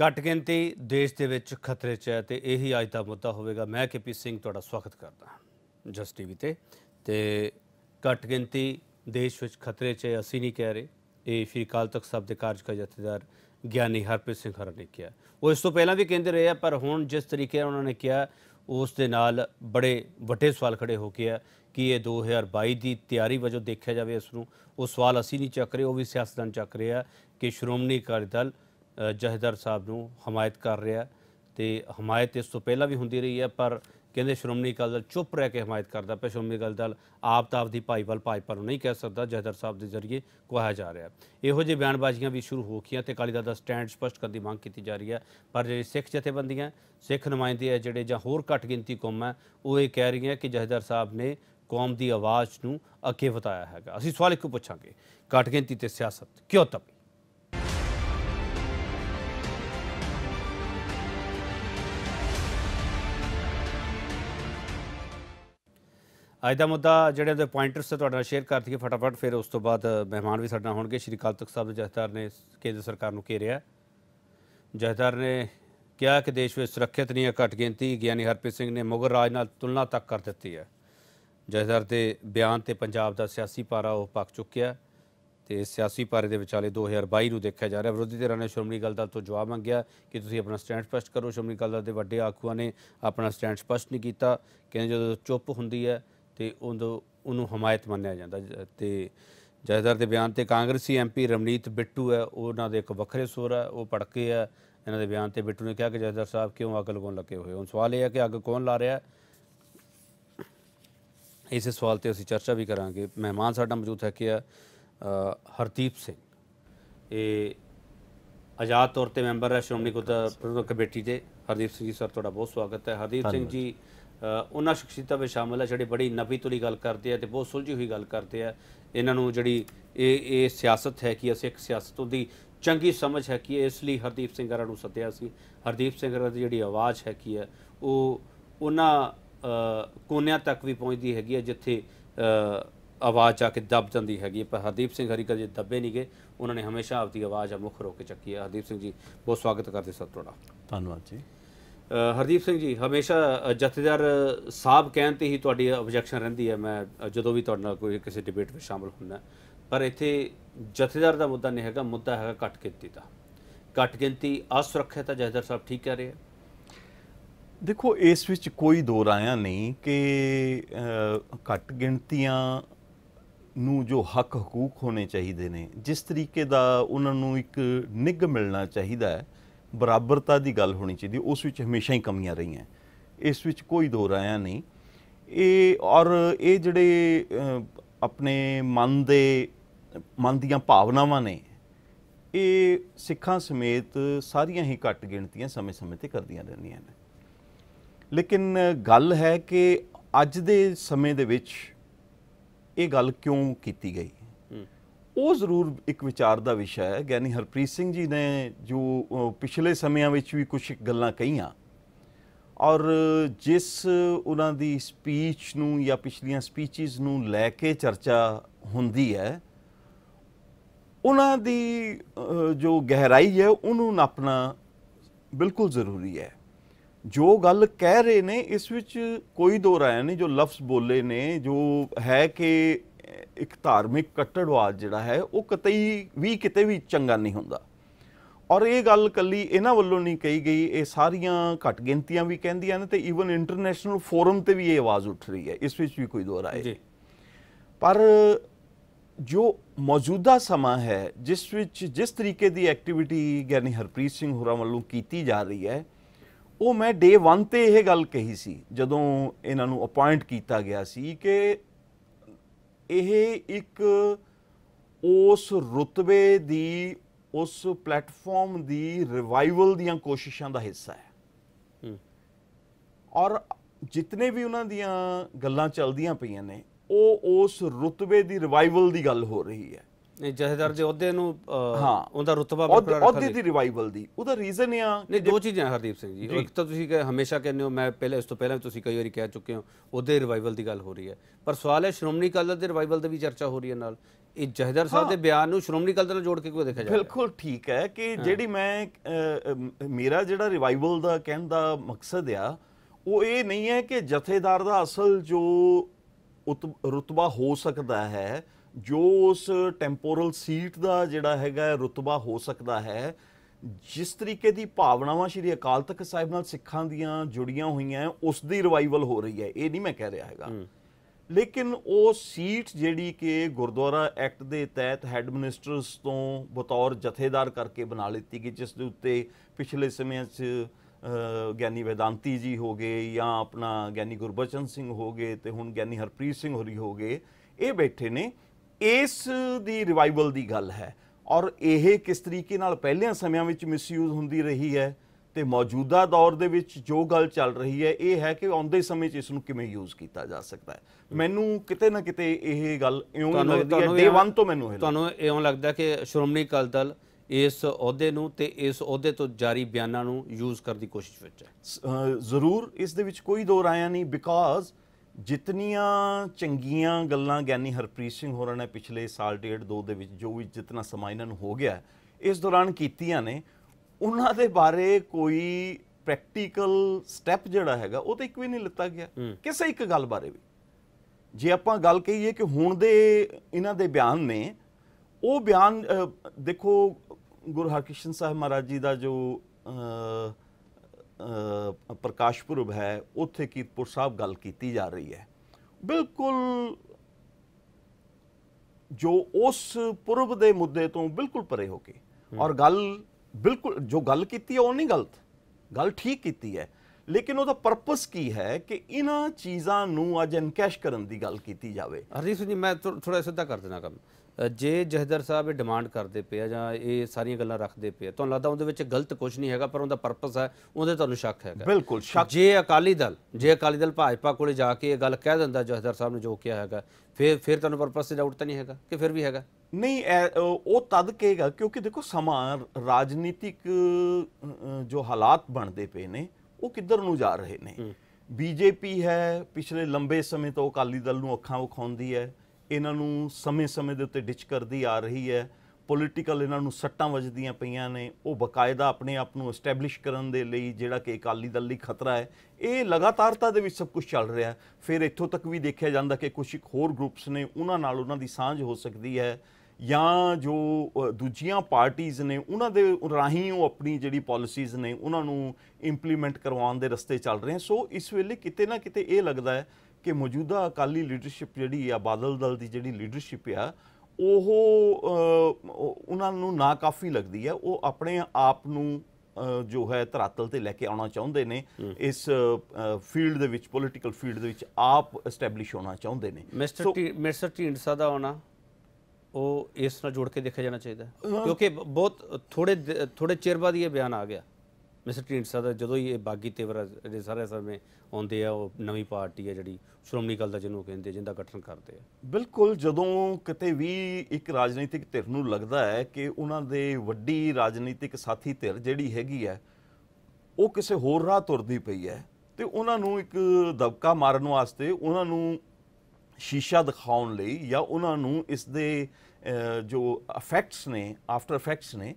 ਘੱਟ ਗਿਣਤੀ ਦੇਸ਼ ਦੇ ਵਿੱਚ ਖਤਰੇ 'ਚ ਹੈ ਤੇ ਇਹੀ ਅੱਜ ਦਾ ਮੁੱਦਾ ਹੋਵੇਗਾ ਮੈਂ ਕੇਪੀ ਸਿੰਘ ਤੁਹਾਡਾ ਸਵਾਗਤ ਕਰਦਾ ਜਸ ਟੀਵੀ ਤੇ ਤੇ ਘੱਟ ਗਿਣਤੀ ਦੇਸ਼ ਵਿੱਚ ਖਤਰੇ 'ਚ ਅਸੀਂ ਨਹੀਂ ਕਹਿ ਰਹੇ ਇਹ ਸ਼੍ਰੀ ਕਾਲ ਤੱਕ ਸਭ ਦੇ ਕਾਰਜਕਾਰੀ ਜਥੇਦਾਰ ਗਿਆਨੀ ਹਰਪ੍ਰੀਤ ਸਿੰਘ ਹਰ ਨੇ ਕਿਹਾ ਉਹ ਇਸ ਤੋਂ ਪਹਿਲਾਂ ਵੀ ਕਹਿੰਦੇ ਰਹੇ ਆ ਪਰ ਹੁਣ ਜਿਸ ਤਰੀਕੇ ਨਾਲ ਉਹਨਾਂ ਨੇ ਕਿਹਾ ਉਸ ਦੇ ਨਾਲ ਬੜੇ ਵੱਡੇ ਸਵਾਲ ਖੜੇ ਹੋ ਕੇ ਆ ਕਿ ਇਹ 2022 ਦੀ ਤਿਆਰੀ ਵਜੋਂ ਦੇਖਿਆ ਜਾਵੇ ਇਸ ਨੂੰ ਉਹ ਸਵਾਲ ਅਸੀਂ ਨਹੀਂ ਚੱਕ ਰਹੇ ਉਹ ਵੀ ਸਿਆਸਤਦਾਨ ਚੱਕ ਰਿਹਾ ਕਿ ਸ਼੍ਰੋਮਣੀ ਅਕਾਲੀ ਦਲ ਜਹਦਰ ਸਾਹਿਬ ਨੂੰ ਹਮਾਇਤ ਕਰ ਰਿਹਾ ਤੇ ਹਮਾਇਤ ਇਸ ਤੋਂ ਪਹਿਲਾਂ ਵੀ ਹੁੰਦੀ ਰਹੀ ਹੈ ਪਰ ਕਹਿੰਦੇ ਸ਼੍ਰੋਮਣੀ ਅਕਾਲੀ ਦਲ ਚੁੱਪ ਰਹਿ ਕੇ ਹਮਾਇਤ ਕਰਦਾ ਪਿਆ ਸ਼੍ਰੋਮਣੀ ਅਕਾਲੀ ਦਲ ਆਪ ਤਾਂ ਆਪਦੀ ਭਾਈਵਾਲ ਭਾਜਪਾ ਨੂੰ ਨਹੀਂ ਕਹਿ ਸਕਦਾ ਜਹਦਰ ਸਾਹਿਬ ਦੇ ਜ਼ਰੀਏ ਕਹਾ ਜਾ ਰਿਹਾ ਇਹੋ ਜਿਹੇ ਬਿਆਨਬਾਜ਼ੀਆਂ ਵੀ ਸ਼ੁਰੂ ਹੋ ਗਈਆਂ ਤੇ ਕਾਲੀ ਦਾਦਾ ਦਾ ਸਟੈਂਡ ਸਪਸ਼ਟ ਕਰਨ ਦੀ ਮੰਗ ਕੀਤੀ ਜਾ ਰਹੀ ਹੈ ਪਰ ਜਿਹੜੇ ਸਿੱਖ ਜਥੇਬੰਦੀਆਂ ਸਿੱਖ ਨੁਮਾਇੰਦੇ ਆ ਜਿਹੜੇ ਜਾਂ ਹੋਰ ਘੱਟ ਗਿਣਤੀ ਕੌਮ ਹੈ ਉਹ ਇਹ ਕਹਿ ਰਹੀਆਂ ਕਿ ਜਹਦਰ ਸਾਹਿਬ ਨੇ ਕੌਮ ਦੀ ਆਵਾਜ਼ ਨੂੰ ਅੱਗੇ ਵਧਾਇਆ ਹੈਗਾ ਅਸੀਂ ਸਵਾਲ ਇੱਕ ਪੁੱਛਾਂਗੇ ਘੱਟ ਗਿਣਤੀ ਤੇ ਸਿਆਸਤ ਕਿਉਂ ਤਪੀ ਅੱਜ ਦਾ ਮੁੱਦਾ ਜਿਹੜੇ ਦੇ ਪੁਆਇੰਟਰਸ ਤੇ ਤੁਹਾਡਾ ਨਾਲ ਸ਼ੇਅਰ ਕਰ ਦਈਏ ਫਟਾਫਟ ਫਿਰ ਉਸ ਤੋਂ ਬਾਅਦ ਮਹਿਮਾਨ ਵੀ ਸਾਡੇ ਨਾਲ ਹੋਣਗੇ ਸ਼੍ਰੀ ਕਾਲਤਕ ਸਾਹਿਬ ਦੇ ਨੇ ਕੇਂਦਰ ਸਰਕਾਰ ਨੂੰ ਘੇਰਿਆ ਜਥੇਦਾਰ ਨੇ ਕਿਹਾ ਕਿ ਦੇਸ਼ ਵਿੱਚ ਸੁਰੱਖਿਅਤ ਨਹੀਂ ਹੈ ਘਟ ਗਿਣਤੀ ਗਿਆਨੀ ਹਰਪ੍ਰੀਤ ਸਿੰਘ ਨੇ ਮੁਗਲ ਰਾਜ ਨਾਲ ਤੁਲਨਾ ਤੱਕ ਕਰ ਦਿੱਤੀ ਹੈ ਜਥੇਦਾਰ ਦੇ ਬਿਆਨ ਤੇ ਪੰਜਾਬ ਦਾ ਸਿਆਸੀ ਪਾਰਾ ਉਹ ਪੱਕ ਚੁੱਕਿਆ ਤੇ ਸਿਆਸੀ ਪਾਰੇ ਦੇ ਵਿਚਾਲੇ 2022 ਨੂੰ ਦੇਖਿਆ ਜਾ ਰਿਹਾ ਵਿਰੋਧੀ ਧਿਰਾਂ ਨੇ ਸ਼ਰਮਣੀ ਅਕਾਲੀ ਦਾ ਤੋਂ ਜਵਾਬ ਮੰਗਿਆ ਕਿ ਤੁਸੀਂ ਆਪਣਾ ਸਟੈਂਡ ਸਪਸ਼ਟ ਕਰੋ ਸ਼ਰਮਣੀ ਅਕਾਲੀ ਦੇ ਵੱਡੇ ਆਖੂਆਂ ਨੇ ਆਪਣਾ ਸਟੈਂਡ ਸਪਸ਼ਟ ਨਹੀਂ ਕੀਤਾ ਕਹਿੰਦੇ ਜਦੋਂ ਚੁੱਪ ਹੁੰਦੀ ਹੈ ਤੇ ਉਹਨੂੰ ਉਹਨੂੰ ਹਮਾਇਤ ਮੰਨਿਆ ਜਾਂਦਾ ਤੇ ਜਥੇਦਾਰ ਦੇ ਬਿਆਨ ਤੇ ਕਾਂਗਰਸੀ ਐਮਪੀ ਰਮਨੀਤ ਬਿੱਟੂ ਹੈ ਉਹਨਾਂ ਦੇ ਇੱਕ ਵੱਖਰੇ ਸੋਰ ਹੈ ਉਹ ਪੜਕੇ ਹੈ ਇਹਨਾਂ ਦੇ ਬਿਆਨ ਤੇ ਬਿੱਟੂ ਨੇ ਕਿਹਾ ਕਿ ਜਥੇਦਾਰ ਸਾਹਿਬ ਕਿਉਂ ਅਗਲ ਲਗਾਉਣ ਲੱਗੇ ਹੋਏ ਹੁਣ ਸਵਾਲ ਇਹ ਹੈ ਕਿ ਅੱਗ ਕੌਣ ਲਾ ਰਿਹਾ ਇਸ ਸਵਾਲ ਤੇ ਅਸੀਂ ਚਰਚਾ ਵੀ ਕਰਾਂਗੇ ਮਹਿਮਾਨ ਸਾਡਾ ਮੌਜੂਦ ਹੈ ਕਿ ਹਰਦੀਪ ਸਿੰਘ ਇਹ ਆਜ਼ਾਦ ਤੌਰ ਤੇ ਮੈਂਬਰ ਹੈ ਸ਼੍ਰੋਮਣੀ ਗੁਰਦੁਆਰਾ ਪ੍ਰਬੰਧਕ ਕਮੇਟੀ ਦੇ ਹਰਦੀਪ ਸਿੰਘ ਜੀ ਸਰ ਤੁਹਾਡਾ ਬਹੁਤ ਸਵਾਗਤ ਹੈ ਹਰਦੀਪ ਸਿੰਘ ਜੀ ਉਹਨਾਂ ਸ਼ਖਸੀਅਤਾਂ ਵਿੱਚ ਸ਼ਾਮਲ ਹੈ ਜਿਹੜੇ ਬੜੀ ਨਫੀ ਤੁਲੀ ਗੱਲ ਕਰਦੇ ਆ ਤੇ ਬਹੁਤ ਸੁਲਝੀ ਹੋਈ ਗੱਲ ਕਰਦੇ ਆ ਇਹਨਾਂ ਨੂੰ ਜਿਹੜੀ ਇਹ ਇਹ ਸਿਆਸਤ ਹੈ ਕਿ ਅਸੀਂ ਇੱਕ ਸਿਆਸਤ ਦੀ ਚੰਗੀ ਸਮਝ ਹੈ ਕਿ ਇਸ ਲਈ ਹਰਦੀਪ ਸਿੰਘ ਗਰਾ ਨੂੰ ਸੱਦਿਆ ਸੀ ਹਰਦੀਪ ਸਿੰਘ ਗਰਾ ਦੀ ਜਿਹੜੀ ਆਵਾਜ਼ ਹੈ ਕਿ ਹੈ ਉਹ ਉਹਨਾਂ ਕੋਨਿਆਂ ਤੱਕ ਵੀ ਪਹੁੰਚਦੀ ਹੈਗੀ ਹੈ ਜਿੱਥੇ ਆਵਾਜ਼ ਆ ਕੇ ਦਬ ਜਾਂਦੀ ਹੈਗੀ ਪਰ ਹਰਦੀਪ ਸਿੰਘ ਹਰੀ ਕਦੇ ਦੱਬੇ ਨਹੀਂ ਗਏ ਉਹਨਾਂ ਨੇ ਹਮੇਸ਼ਾ ਆਪਦੀ ਆਵਾਜ਼ ਆ ਮੁੱਖ ਰੋਕ ਕੇ ਚੱਕੀ ਹੈ ਹਰਦੀਪ ਸਿੰਘ ਜੀ ਬਹੁਤ ਸਵਾਗਤ ਕਰਦੇ ਸਭ ਤੁਹਾਡਾ ਧੰਨਵਾਦ ਜੀ ਹਰਦੀਪ ਸਿੰਘ ਜੀ ਹਮੇਸ਼ਾ ਜਥੇਦਾਰ ਸਾਹਿਬ ਕਹਿਣ ਤੇ ਹੀ ਤੁਹਾਡੀ ਆਬਜੈਕਸ਼ਨ ਰਹਿੰਦੀ ਹੈ ਮੈਂ ਜਦੋਂ ਵੀ ਤੁਹਾਡੇ ਨਾਲ ਕੋਈ ਕਿਸੇ ਡਿਬੇਟ ਵਿੱਚ ਸ਼ਾਮਲ ਹੁੰਦਾ ਪਰ ਇੱਥੇ ਜਥੇਦਾਰ ਦਾ ਮੁੱਦਾ ਨਹੀਂ ਹੈਗਾ ਮੁੱਦਾ ਹੈਗਾ ਘੱਟ ਗਿਣਤੀ ਦਾ ਘੱਟ ਗਿਣਤੀ ਅਸੁਰੱਖਿਅਤ ਹੈ ਜਥੇਦਾਰ ਸਾਹਿਬ ਠੀਕ ਕਹਿ ਰਹੇ ਹੈ ਦੇਖੋ ਇਸ ਵਿੱਚ ਕੋਈ ਦੋ ਰਾਇਆ ਨਹੀਂ ਕਿ ਘੱਟ ਗਿਣਤੀਆਂ ਨੂੰ ਜੋ ਹੱਕ ਹਕੂਕ ਹੋਣੇ ਚਾਹੀਦੇ ਨੇ ਜਿਸ ਤਰੀਕੇ ਦਾ ਉਹਨਾਂ ਨੂੰ ਇੱਕ ਨਿੱਘ ਮਿਲਣਾ ਚਾਹੀਦਾ ਹੈ ਬਰਾਬਰਤਾ ਦੀ ਗੱਲ ਹੋਣੀ ਚਾਹੀਦੀ ਉਸ ਵਿੱਚ ਹਮੇਸ਼ਾ ਹੀ ਕਮੀਆਂ ਰਹੀਆਂ ਇਸ ਵਿੱਚ ਕੋਈ ਦੋ ਰਾਇਆ ਨਹੀਂ ਇਹ ਔਰ ਇਹ ਜਿਹੜੇ ਆਪਣੇ ਮਨ ਦੇ ਮਨ ਦੀਆਂ ਭਾਵਨਾਵਾਂ ਨੇ ਇਹ ਸਿੱਖਾਂ ਸਮੇਤ ਸਾਰੀਆਂ ਹੀ ਘੱਟ ਗਿਣਤੀਆਂ ਸਮੇਂ-ਸਮੇਂ ਤੇ ਕਰਦੀਆਂ ਰਹਿੰਦੀਆਂ ਨੇ ਲੇਕਿਨ ਗੱਲ ਹੈ ਕਿ ਅੱਜ ਦੇ ਸਮੇਂ ਦੇ ਵਿੱਚ ਇਹ ਗੱਲ ਕਿਉਂ ਕੀਤੀ ਗਈ ਉਹ ਜ਼ਰੂਰ ਇੱਕ ਵਿਚਾਰ ਦਾ ਵਿਸ਼ਾ ਹੈ ਗਿਆਨੀ ਹਰਪ੍ਰੀਤ ਸਿੰਘ ਜੀ ਨੇ ਜੋ ਪਿਛਲੇ ਸਮਿਆਂ ਵਿੱਚ ਵੀ ਕੁਝ ਗੱਲਾਂ ਕਹੀਆਂ ਔਰ ਜਿਸ ਉਹਨਾਂ ਦੀ ਸਪੀਚ ਨੂੰ ਜਾਂ ਪਿਛਲੀਆਂ ਸਪੀਚਸ ਨੂੰ ਲੈ ਕੇ ਚਰਚਾ ਹੁੰਦੀ ਹੈ ਉਹਨਾਂ ਦੀ ਜੋ ਗਹਿਰਾਈ ਹੈ ਉਹਨੂੰ ਨਾਪਣਾ ਬਿਲਕੁਲ ਜ਼ਰੂਰੀ ਹੈ ਜੋ ਗੱਲ ਕਹਿ ਰਹੇ ਨੇ ਇਸ ਵਿੱਚ ਕੋਈ ਦੋ ਰਾਇ ਨਹੀਂ ਜੋ ਲਫ਼ਜ਼ ਬੋਲੇ ਨੇ ਜੋ ਹੈ ਕਿ ਇੱਕ ਧਾਰਮਿਕ ਕੱਟੜਵਾਦ ਜਿਹੜਾ ਹੈ ਉਹ ਕਤਈ ਵੀ ਕਿਤੇ ਵੀ ਚੰਗਾ ਨਹੀਂ ਹੁੰਦਾ ਔਰ ਇਹ ਗੱਲ ਕੱਲੀ ਇਹਨਾਂ ਵੱਲੋਂ ਨਹੀਂ ਕਹੀ ਗਈ ਇਹ ਸਾਰੀਆਂ ਘਟ ਗਿਣਤੀਆਂ ਵੀ ਕਹਿੰਦੀਆਂ ਨੇ ਤੇ ਈਵਨ ਇੰਟਰਨੈਸ਼ਨਲ ਫੋਰਮ ਤੇ ਵੀ ਇਹ ਆਵਾਜ਼ ਉੱਠ ਰਹੀ ਹੈ ਇਸ ਵਿੱਚ ਵੀ ਕੋਈ ਦੋਰਾ ਹੈ ਜੀ ਪਰ ਜੋ ਮੌਜੂਦਾ ਸਮਾਂ ਹੈ ਜਿਸ ਵਿੱਚ ਜਿਸ ਤਰੀਕੇ ਦੀ ਐਕਟੀਵਿਟੀ ਗਿਆਨੀ ਹਰਪ੍ਰੀਤ ਸਿੰਘ ਹੋਰਾਂ ਵੱਲੋਂ ਕੀਤੀ ਜਾ ਰਹੀ ਹੈ ਉਹ ਮੈਂ ਡੇ 1 ਤੇ ਇਹ ਗੱਲ ਕਹੀ ਸੀ ਜਦੋਂ ਇਹਨਾਂ ਨੂੰ ਅਪਾਇੰਟ ਕੀਤਾ ਗਿਆ ਸੀ ਕਿ ਇਹ ਇੱਕ ਉਸ ਰੁਤਬੇ ਦੀ ਉਸ ਪਲੇਟਫਾਰਮ ਦੀ ਰਿਵਾਈਵਲ ਦੀਆਂ ਕੋਸ਼ਿਸ਼ਾਂ ਦਾ ਹਿੱਸਾ ਹੈ ਔਰ ਜਿੰਨੇ ਵੀ ਉਹਨਾਂ ਦੀਆਂ ਗੱਲਾਂ ਚੱਲਦੀਆਂ ਪਈਆਂ ਨੇ ਉਹ ਉਸ ਰੁਤਬੇ ਦੀ ਰਿਵਾਈਵਲ ਦੀ ਗੱਲ ਹੋ ਰਹੀ ਹੈ ਜਥੇਦਾਰ ਦੇ ਅਹੁਦੇ ਨੂੰ ਹਾਂ ਉਹਦਾ ਰਤਬਾ ਬਰਕਰਾਰ ਰੱਖਣ ਅਹੁਦੇ ਦੀ ਰਿਵਾਈਵਲ ਦੀ ਉਹਦਾ ਰੀਜ਼ਨ ਆ ਨਹੀਂ ਦੋ ਚੀਜ਼ਾਂ ਹਰਦੀਪ ਸਿੰਘ ਜੀ ਇੱਕ ਤਾਂ ਤੁਸੀਂ ਹਮੇਸ਼ਾ ਕਹਿੰਦੇ ਹੋ ਮੈਂ ਪਹਿਲੇ ਇਸ ਤੋਂ ਪਹਿਲਾਂ ਤੁਸੀਂ ਕਈ ਵਾਰੀ ਕਹਿ ਚੁੱਕੇ ਹੋ ਉਹਦੇ ਰਿਵਾਈਵਲ ਦੀ ਗੱਲ ਹੋ ਰਹੀ ਹੈ ਪਰ ਸਵਾਲ ਹੈ ਸ਼੍ਰੋਮਣੀ ਅਕਾਲੀ ਦੇ ਰਿਵਾਈਵਲ ਦੀ ਵੀ ਚਰਚਾ ਹੋ ਰਹੀ ਹੈ ਨਾਲ ਇਹ ਜਥੇਦਾਰ ਸਾਹਿਬ ਦੇ ਬਿਆਨ ਨੂੰ ਸ਼੍ਰੋਮਣੀ ਅਕਾਲੀ ਨਾਲ ਜੋੜ ਕੇ ਕਿਉਂ ਦੇਖਿਆ ਜਾ ਰਿਹਾ ਬਿਲਕੁਲ ਠੀਕ ਹੈ ਕਿ ਜਿਹੜੀ ਮੈਂ ਮੇਰਾ ਜਿਹੜਾ ਰਿਵਾਈਵਲ ਦਾ ਕਹਿਣ ਦਾ ਮਕਸਦ ਆ ਉਹ ਇਹ ਨਹੀਂ ਹੈ ਕਿ ਜਥੇਦਾਰ ਦਾ ਅਸਲ ਜੋ ਰਤਬਾ ਹੋ ਸਕਦਾ ਹੈ ਜੋ ਉਸ ਟੈਂਪੋਰਲ ਸੀਟ ਦਾ ਜਿਹੜਾ ਹੈਗਾ ਰਤਬਾ ਹੋ ਸਕਦਾ ਹੈ ਜਿਸ ਤਰੀਕੇ ਦੀ ਭਾਵਨਾਵਾਂ ਸ਼੍ਰੀ ਅਕਾਲ ਤਖਤ ਸਾਹਿਬ ਨਾਲ ਸਿੱਖਾਂ ਦੀਆਂ ਜੁੜੀਆਂ ਹੋਈਆਂ ਉਸ ਦੀ ਰਿਵਾਈਵਲ ਹੋ ਰਹੀ ਹੈ ਇਹ ਨਹੀਂ ਮੈਂ ਕਹਿ ਰਿਹਾ ਹੈਗਾ ਲੇਕਿਨ ਉਹ ਸੀਟ ਜਿਹੜੀ ਕਿ ਗੁਰਦੁਆਰਾ ਐਕਟ ਦੇ ਤਹਿਤ ਹੈੱਡ ਮਿਨਿਸਟਰਸ ਤੋਂ ਬਤੌਰ ਜਥੇਦਾਰ ਕਰਕੇ ਬਣਾ ਲਈਤੀ ਗਈ ਜਿਸ ਦੇ ਉੱਤੇ ਪਿਛਲੇ ਸਮਿਆਂ 'ਚ ਗਿਆਨੀ ਵੇਦਾਂਤੀ ਜੀ ਹੋ ਗਏ ਜਾਂ ਆਪਣਾ ਗਿਆਨੀ ਗੁਰਬਚਨ ਸਿੰਘ ਹੋ ਗਏ ਤੇ ਹੁਣ ਗਿਆਨੀ ਹਰਪ੍ਰੀਤ ਸਿੰਘ ਹੋਰੀ ਹੋ ਗਏ ਇਹ ਬੈਠੇ ਨੇ ਇਸ ਦੀ ਰਿਵਾਈਵਲ ਦੀ ਗੱਲ ਹੈ ਔਰ ਇਹ ਕਿਸ ਤਰੀਕੇ ਨਾਲ ਪਹਿਲਿਆਂ ਸਮਿਆਂ ਵਿੱਚ ਮਿਸਯੂਜ਼ ਹੁੰਦੀ ਰਹੀ ਹੈ ਤੇ ਮੌਜੂਦਾ ਦੌਰ ਦੇ ਵਿੱਚ ਜੋ ਗੱਲ ਚੱਲ ਰਹੀ ਹੈ ਇਹ ਹੈ ਕਿ ਆਉਂਦੇ ਸਮੇਂ 'ਚ ਇਸ ਨੂੰ ਕਿਵੇਂ ਯੂਜ਼ ਕੀਤਾ ਜਾ ਸਕਦਾ ਹੈ ਮੈਨੂੰ ਕਿਤੇ ਨਾ ਕਿਤੇ ਇਹ ਗੱਲ ਇਉਂ ਲੱਗਦੀ ਹੈ ਡੇ 1 ਤੋਂ ਮੈਨੂੰ ਤੁਹਾਨੂੰ ਇਉਂ ਲੱਗਦਾ ਕਿ ਸ਼੍ਰੋਮਣੀ ਕਲ ਦਲ ਇਸ ਅਹੁਦੇ ਨੂੰ ਤੇ ਇਸ ਅਹੁਦੇ ਤੋਂ ਜਾਰੀ ਬਿਆਨਾਂ ਨੂੰ ਯੂਜ਼ ਕਰਨ ਦੀ ਕੋਸ਼ਿਸ਼ ਵਿੱਚ ਹੈ ਜ਼ਰੂਰ ਇਸ ਦੇ ਵਿੱਚ ਕੋਈ ਦੋ ਰਾਇਆ ਨਹੀਂ ਬਿਕਾਜ਼ ਜਿਤਨੀਆਂ ਚੰਗੀਆਂ ਗੱਲਾਂ ਗਿਆਨੀ ਹਰਪ੍ਰੀਤ ਸਿੰਘ ਹੋਰਾਂ ਨੇ ਪਿਛਲੇ ਸਾਲ ਡੇਢ ਦੋ ਦੇ ਵਿੱਚ ਜੋ ਵੀ ਜਿਤਨਾ ਸਮਾਂ ਇਹਨਾਂ ਨੂੰ ਹੋ ਗਿਆ ਇਸ ਦੌਰਾਨ ਕੀਤੀਆਂ ਨੇ ਉਹਨਾਂ ਦੇ ਬਾਰੇ ਕੋਈ ਪ੍ਰੈਕਟੀਕਲ ਸਟੈਪ ਜਿਹੜਾ ਹੈਗਾ ਉਹ ਤਾਂ ਇੱਕ ਵੀ ਨਹੀਂ ਲਿੱਤਾ ਗਿਆ ਕਿਸੇ ਇੱਕ ਗੱਲ ਬਾਰੇ ਵੀ ਜੇ ਆਪਾਂ ਗੱਲ ਕਹੀਏ ਕਿ ਹੁਣ ਦੇ ਇਹਨਾਂ ਦੇ ਬਿਆਨ ਨੇ ਉਹ ਬਿਆਨ ਦੇਖੋ ਗੁਰੂ ਹਰਕ੍ਰਿਸ਼ਨ ਸਾਹਿਬ ਮਹਾਰਾਜ ਜੀ ਦਾ ਜੋ ਪ੍ਰਕਾਸ਼ ਪੁਰਬ ਹੈ ਉੱਥੇ ਕੀਰਤਪੁਰ ਸਾਹਿਬ ਗੱਲ ਕੀਤੀ ਜਾ ਰਹੀ ਹੈ ਬਿਲਕੁਲ ਜੋ ਉਸ ਪੁਰਬ ਦੇ ਮੁੱਦੇ ਤੋਂ ਬਿਲਕੁਲ ਪਰੇ ਹੋ ਕੇ ਔਰ ਗੱਲ ਬਿਲਕੁਲ ਜੋ ਗੱਲ ਕੀਤੀ ਹੈ ਉਹ ਨਹੀਂ ਗਲਤ ਗੱਲ ਠੀਕ ਕੀਤੀ ਹੈ ਲੇਕਿਨ ਉਹਦਾ ਪਰਪਸ ਕੀ ਹੈ ਕਿ ਇਹਨਾਂ ਚੀਜ਼ਾਂ ਨੂੰ ਅੱਜ ਇਨਕੈਸ਼ ਕਰਨ ਦੀ ਗੱਲ ਕੀਤੀ ਜਾਵੇ ਹਰਜੀਤ ਸਿੰਘ ਜੀ ਮੈਂ ਥੋੜਾ ਸਿੱਧਾ ਕਰ ਦੇਣਾ ਕੰਮ ਜੇ ਜਹਦਰ ਸਾਹਿਬ ਇਹ ਡਿਮਾਂਡ ਕਰਦੇ ਪਏ ਆ ਜਾਂ ਇਹ ਸਾਰੀਆਂ ਗੱਲਾਂ ਰੱਖਦੇ ਪਏ ਆ ਤੁਹਾਨੂੰ ਲੱਗਦਾ ਉਹਦੇ ਵਿੱਚ ਗਲਤ ਕੁਝ ਨਹੀਂ ਹੈਗਾ ਪਰ ਉਹਦਾ ਪਰਪਸ ਹੈ ਉਹਦੇ ਤੁਹਾਨੂੰ ਸ਼ੱਕ ਹੈਗਾ ਬਿਲਕੁਲ ਸ਼ੱਕ ਜੇ ਅਕਾਲੀ ਦਲ ਜੇ ਅਕਾਲੀ ਦਲ ਭਾਜਪਾ ਕੋਲੇ ਜਾ ਕੇ ਇਹ ਗੱਲ ਕਹਿ ਦਿੰਦਾ ਜਹਦਰ ਸਾਹਿਬ ਨੇ ਜੋ ਕਿਹਾ ਹੈਗਾ ਫਿਰ ਫਿਰ ਤੁਹਾਨੂੰ ਪਰਪਸ ਤੇ ਡਾਊਟ ਤਾਂ ਨਹੀਂ ਹੈਗਾ ਕਿ ਫਿਰ ਵੀ ਹੈਗਾ ਨਹੀਂ ਉਹ ਤਦ ਕਹੇਗਾ ਕਿਉਂਕਿ ਦੇਖੋ ਸਮਾਂ ਰਾਜਨੀਤਿਕ ਜੋ ਹਾਲਾਤ ਬਣਦੇ ਪਏ ਨੇ ਉਹ ਕਿੱਧਰ ਨੂੰ ਜਾ ਰਹੇ ਨੇ ਬੀਜੇਪੀ ਹੈ ਪਿਛਲੇ ਲੰਬੇ ਸਮੇਂ ਤੋਂ ਅਕਾਲੀ ਦਲ ਨੂੰ ਅੱਖਾਂ ਵਿਖਾਉਂਦੀ ਹੈ ਇਹਨਾਂ ਨੂੰ ਸਮੇਂ-ਸਮੇਂ ਦੇ ਉੱਤੇ ਡਿਚ ਕਰਦੀ ਆ ਰਹੀ ਹੈ ਪੋਲਿਟੀਕਲ ਇਹਨਾਂ ਨੂੰ ਸੱਟਾਂ ਵੱਜਦੀਆਂ ਪਈਆਂ ਨੇ ਉਹ ਬਕਾਇਦਾ ਆਪਣੇ ਆਪ ਨੂੰ ਐਸਟੈਬਲਿਸ਼ ਕਰਨ ਦੇ ਲਈ ਜਿਹੜਾ ਕਿ ਅਕਾਲੀ ਦਲ ਲਈ ਖਤਰਾ ਹੈ ਇਹ ਲਗਾਤਾਰਤਾ ਦੇ ਵਿੱਚ ਸਭ ਕੁਝ ਚੱਲ ਰਿਹਾ ਹੈ ਫਿਰ ਇੱਥੋਂ ਤੱਕ ਵੀ ਦੇਖਿਆ ਜਾਂਦਾ ਕਿ ਕੁਝ ਇੱਕ ਹੋਰ ਗਰੁੱਪਸ ਨੇ ਉਹਨਾਂ ਨਾਲ ਉਹਨਾਂ ਦੀ ਸਾਂਝ ਹੋ ਸਕਦੀ ਹੈ ਜਾਂ ਜੋ ਦੂਜੀਆਂ ਪਾਰਟੀਆਂ ਨੇ ਉਹਨਾਂ ਦੇ ਰਾਹੀਂ ਉਹ ਆਪਣੀ ਜਿਹੜੀ ਪਾਲਿਸੀਜ਼ ਨੇ ਉਹਨਾਂ ਨੂੰ ਇੰਪਲੀਮੈਂਟ ਕਰਵਾਉਣ ਦੇ ਰਸਤੇ ਚੱਲ ਰਹੇ ਸੋ ਇਸ ਵੇਲੇ ਕਿਤੇ ਨਾ ਕਿਤੇ ਇਹ ਲੱਗਦਾ ਹੈ ਕਿ ਮੌਜੂਦਾ ਅਕਾਲੀ ਲੀਡਰਸ਼ਿਪ ਜਿਹੜੀ ਆ ਬਾਦਲ ਦਲ ਦੀ ਜਿਹੜੀ ਲੀਡਰਸ਼ਿਪ ਆ ਉਹ ਉਹਨਾਂ ਨੂੰ ਨਾ ਕਾਫੀ ਲੱਗਦੀ ਹੈ ਉਹ ਆਪਣੇ ਆਪ ਨੂੰ ਜੋ ਹੈ ਧਰਾਤਲ ਤੇ ਲੈ ਕੇ ਆਉਣਾ ਚਾਹੁੰਦੇ ਨੇ ਇਸ ਫੀਲਡ ਦੇ ਵਿੱਚ ਪੋਲਿਟੀਕਲ ਫੀਲਡ ਦੇ ਵਿੱਚ ਆਪ ਐਸਟੈਬਲਿਸ਼ ਹੋਣਾ ਚਾਹੁੰਦੇ ਨੇ ਮਿਸਟਰ ਮਿਸਟਰ ਢੀਂਡਸਾ ਦਾ ਆਉਣਾ ਉਹ ਇਸ ਨਾਲ ਜੋੜ ਕੇ ਦੇਖਿਆ ਜਾਣਾ ਚਾਹੀਦਾ ਕਿਉਂਕਿ ਬਹੁਤ ਥੋੜੇ ਥੋੜੇ ਚਿਰ ਬਾਅਦ ਇਹ ਬਿਆਨ ਆ ਗਿਆ ਮਿਸਟਰ ਢੀਂਡਸਾ ਦਾ ਜਦੋਂ ਹੀ ਇਹ ਬਾਗੀ ਤੇਵਰ ਜਿਹੜੇ ਸਾਰੇ ਸਮੇਂ ਆਉਂਦੇ ਆ ਉਹ ਨਵੀਂ ਪਾਰਟੀ ਆ ਜਿਹੜੀ ਸ਼੍ਰੋਮਣੀ ਕਲ ਦਾ ਜਿਹਨੂੰ ਕਹਿੰਦੇ ਜਿੰਦਾ ਗਠਨ ਕਰਦੇ ਆ ਬਿਲਕੁਲ ਜਦੋਂ ਕਿਤੇ ਵੀ ਇੱਕ ਰਾਜਨੀਤਿਕ ਧਿਰ ਨੂੰ ਲੱਗਦਾ ਹੈ ਕਿ ਉਹਨਾਂ ਦੇ ਵੱਡੀ ਰਾਜਨੀਤਿਕ ਸਾਥੀ ਧਿਰ ਜਿਹੜੀ ਹੈਗੀ ਹੈ ਉਹ ਕਿਸੇ ਹੋਰ ਰਾਹ ਤੁਰਦੀ ਪਈ ਹੈ ਤੇ ਉਹਨਾਂ ਨੂੰ ਇੱਕ ਦਬਕਾ ਮਾਰਨ ਵਾਸਤੇ ਉਹਨਾਂ ਨੂੰ ਸ਼ੀਸ਼ਾ ਦਿਖਾਉਣ ਲਈ ਜਾਂ ਉਹਨਾਂ ਨੂੰ ਇਸ ਦੇ ਜੋ ਇਫੈਕਟਸ ਨੇ ਆਫਟਰ ਇਫੈਕਟਸ ਨੇ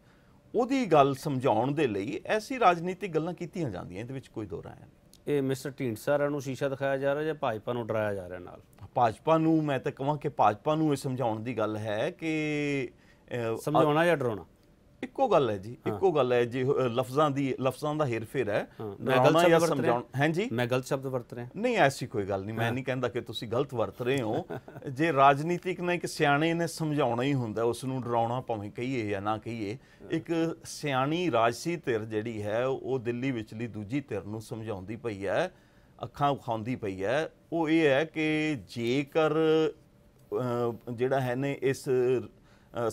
ਉਹਦੀ ਗੱਲ ਸਮਝਾਉਣ ਦੇ ਲਈ ਐਸੀ ਰਾਜਨੀਤਿਕ ਗੱਲਾਂ ਕੀਤੀਆਂ ਜਾਂਦੀਆਂ ਇਹਦੇ ਵਿੱਚ ਕੋਈ ਦੋਰਾ ਨਹੀਂ ਇਹ ਮਿਸਟਰ ਢੀਂਡਸਾ ਨੂੰ ਸ਼ੀਸ਼ਾ ਦਿਖਾਇਆ ਜਾ ਰਿਹਾ ਜਾਂ ਭਾਜਪਾ ਨੂੰ ਡਰਾਇਆ ਜਾ ਰਿਹਾ ਨਾਲ ਭਾਜਪਾ ਨੂੰ ਮੈਂ ਤਾਂ ਕਹਾਂ ਕਿ ਭਾਜਪਾ ਨੂੰ ਇਹ ਸਮਝਾਉਣ ਦੀ ਗੱਲ ਹੈ ਕਿ ਸਮਝਾਉਣਾ ਜਾਂ ਡਰਾਉਣਾ ਇੱਕੋ ਗੱਲ ਹੈ ਜੀ ਇੱਕੋ ਗੱਲ ਹੈ ਜੀ ਲਫ਼ਜ਼ਾਂ ਦੀ ਲਫ਼ਜ਼ਾਂ ਦਾ ਹੇਰਫੇਰ ਹੈ ਮੈਂ ਗਲਤ ਸ਼ਬਦ ਵਰਤ ਰਿਹਾ ਹਾਂ ਜੀ ਮੈਂ ਗਲਤ ਸ਼ਬਦ ਵਰਤ ਰਿਹਾ ਨਹੀਂ ਐਸੀ ਕੋਈ ਗੱਲ ਨਹੀਂ ਮੈਂ ਨਹੀਂ ਕਹਿੰਦਾ ਕਿ ਤੁਸੀਂ ਗਲਤ ਵਰਤ ਰਹੇ ਹੋ ਜੇ ਰਾਜਨੀਤਿਕ ਨੇ ਇੱਕ ਸਿਆਣੇ ਨੇ ਸਮਝਾਉਣਾ ਹੀ ਹੁੰਦਾ ਉਸ ਨੂੰ ਡਰਾਉਣਾ ਭਾਵੇਂ ਕਹੀਏ ਜਾਂ ਨਾ ਕਹੀਏ ਇੱਕ ਸਿਆਣੀ ਰਾਜਸੀ ਧਿਰ ਜਿਹੜੀ ਹੈ ਉਹ ਦਿੱਲੀ ਵਿਚਲੀ ਦੂਜੀ ਧਿਰ ਨੂੰ ਸਮਝਾਉਂਦੀ ਪਈ ਹੈ ਅੱਖਾਂ ਉਖਾਉਂਦੀ ਪਈ ਹੈ ਉਹ ਇਹ ਹੈ ਕਿ ਜੇਕਰ ਜਿਹੜਾ ਹੈ ਨੇ ਇਸ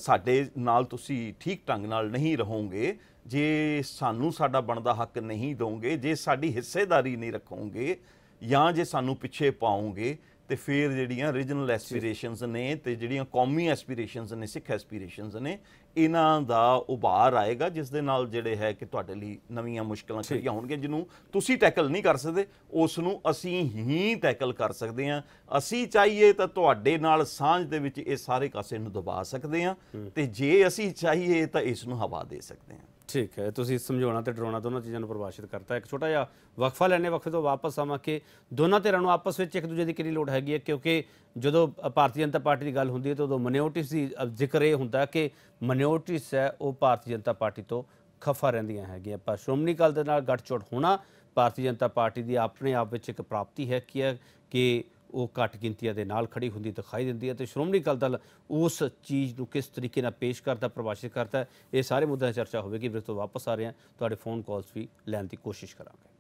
ਸਾਡੇ ਨਾਲ ਤੁਸੀਂ ਠੀਕ ਢੰਗ ਨਾਲ ਨਹੀਂ ਰਹੋਗੇ ਜੇ ਸਾਨੂੰ ਸਾਡਾ ਬਣਦਾ ਹੱਕ ਨਹੀਂ ਦੋਗੇ ਜੇ ਸਾਡੀ ਹਿੱਸੇਦਾਰੀ ਨਹੀਂ ਰੱਖੋਗੇ ਜਾਂ ਜੇ ਸਾਨੂੰ ਪਿੱਛੇ ਪਾਉਂਗੇ ਤੇ ਫਿਰ ਜਿਹੜੀਆਂ ਰੀਜਨਲ ਐਸਪੀਰੇਸ਼ਨਸ ਨੇ ਤੇ ਜਿਹੜੀਆਂ ਕੌਮੀ ਐਸਪੀਰੇਸ਼ਨਸ ਨੇ ਸਿੱਖ ਐਸਪੀਰੇਸ਼ਨਸ ਨੇ ਇਹਨਾਂ ਦਾ ਉਭਾਰ ਆਏਗਾ ਜਿਸ ਦੇ ਨਾਲ ਜਿਹੜੇ ਹੈ ਕਿ ਤੁਹਾਡੇ ਲਈ ਨਵੀਆਂ ਮੁਸ਼ਕਲਾਂ ਖੜੀਆਂ ਹੋਣਗੀਆਂ ਜਿਹਨੂੰ ਤੁਸੀਂ ਟੈਕਲ ਨਹੀਂ ਕਰ ਸਕਦੇ ਉਸ ਨੂੰ ਅਸੀਂ ਹੀ ਟੈਕਲ ਕਰ ਸਕਦੇ ਹਾਂ ਅਸੀਂ ਚਾਹੀਏ ਤਾਂ ਤੁਹਾਡੇ ਨਾਲ ਸਾਂਝ ਦੇ ਵਿੱਚ ਇਹ ਸਾਰੇ ਕਾਸੇ ਨੂੰ ਦਬਾ ਸਕਦੇ ਹਾਂ ਤੇ ਜੇ ਅਸੀਂ ਚਾਹੀਏ ਤਾਂ ਇਸ ਨੂੰ ਹਵਾ ਦੇ ਸਕਦੇ ਹਾਂ ਠੀਕ ਹੈ ਤੁਸੀਂ ਸਮਝਾਉਣਾ ਤੇ ਡਰਾਉਣਾ ਦੋਨਾਂ ਚੀਜ਼ਾਂ ਨੂੰ ਪਰਵਾਸ਼ਿਤ ਕਰਤਾ ਇੱਕ ਛੋਟਾ ਜਿਹਾ ਵਕਫਾ ਲੈਣੇ ਵਕਫੇ ਤੋਂ ਵਾਪਸ ਆਵਾਂ ਕਿ ਦੋਨਾਂ ਧਿਰਾਂ ਨੂੰ ਆਪਸ ਵਿੱਚ ਇੱਕ ਦੂਜੇ ਦੀ ਕਿੰਨੀ ਲੋੜ ਹੈਗੀ ਹੈ ਕਿਉਂਕਿ ਜਦੋਂ ਭਾਰਤੀ ਜਨਤਾ ਪਾਰਟੀ ਦੀ ਗੱਲ ਹੁੰਦੀ ਹੈ ਤਾਂ ਉਦੋਂ ਮਨਿਓਰਟੀਸ ਦੀ ਜ਼ਿਕਰ ਇਹ ਹੁੰਦਾ ਕਿ ਮਨਿਓਰਟੀਸ ਹੈ ਉਹ ਭਾਰਤੀ ਜਨਤਾ ਪਾਰਟੀ ਤੋਂ ਖਫਾ ਰਹਿੰਦੀਆਂ ਹੈਗੀਆਂ ਪਰ ਸ਼੍ਰੋਮਣੀ ਕਾਲ ਦੇ ਨਾਲ ਗੱਠਜੋੜ ਹੋਣਾ ਭਾਰਤੀ ਜਨਤਾ ਪਾਰਟੀ ਦੀ ਆਪਣੇ ਆਪ ਵਿੱਚ ਇੱਕ ਪ੍ਰਾਪਤੀ ਹੈ ਕਿ ਉਹ ਘੱਟ ਗਿਣਤੀਆਂ ਦੇ ਨਾਲ ਖੜੀ ਹੁੰਦੀ ਦਿਖਾਈ ਦਿੰਦੀ ਹੈ ਤੇ ਸ਼੍ਰੋਮਣੀ ਅਕਾਲੀ ਦਲ ਉਸ ਚੀਜ਼ ਨੂੰ ਕਿਸ ਤਰੀਕੇ ਨਾਲ ਪੇਸ਼ ਕਰਦਾ ਪ੍ਰਵਾਸ਼ਿਤ ਕਰਦਾ ਇਹ ਸਾਰੇ ਮੁੱਦਿਆਂ ਦੀ ਚਰਚਾ ਹੋਵੇਗੀ ਫਿਰ ਤੋਂ ਵਾਪਸ ਆ ਰਹੇ ਹਾਂ ਤੁਹਾਡੇ ਫੋਨ ਕਾਲਸ ਵੀ ਲੈਣ ਦੀ ਕੋਸ਼ਿਸ਼ ਕਰਾਂਗੇ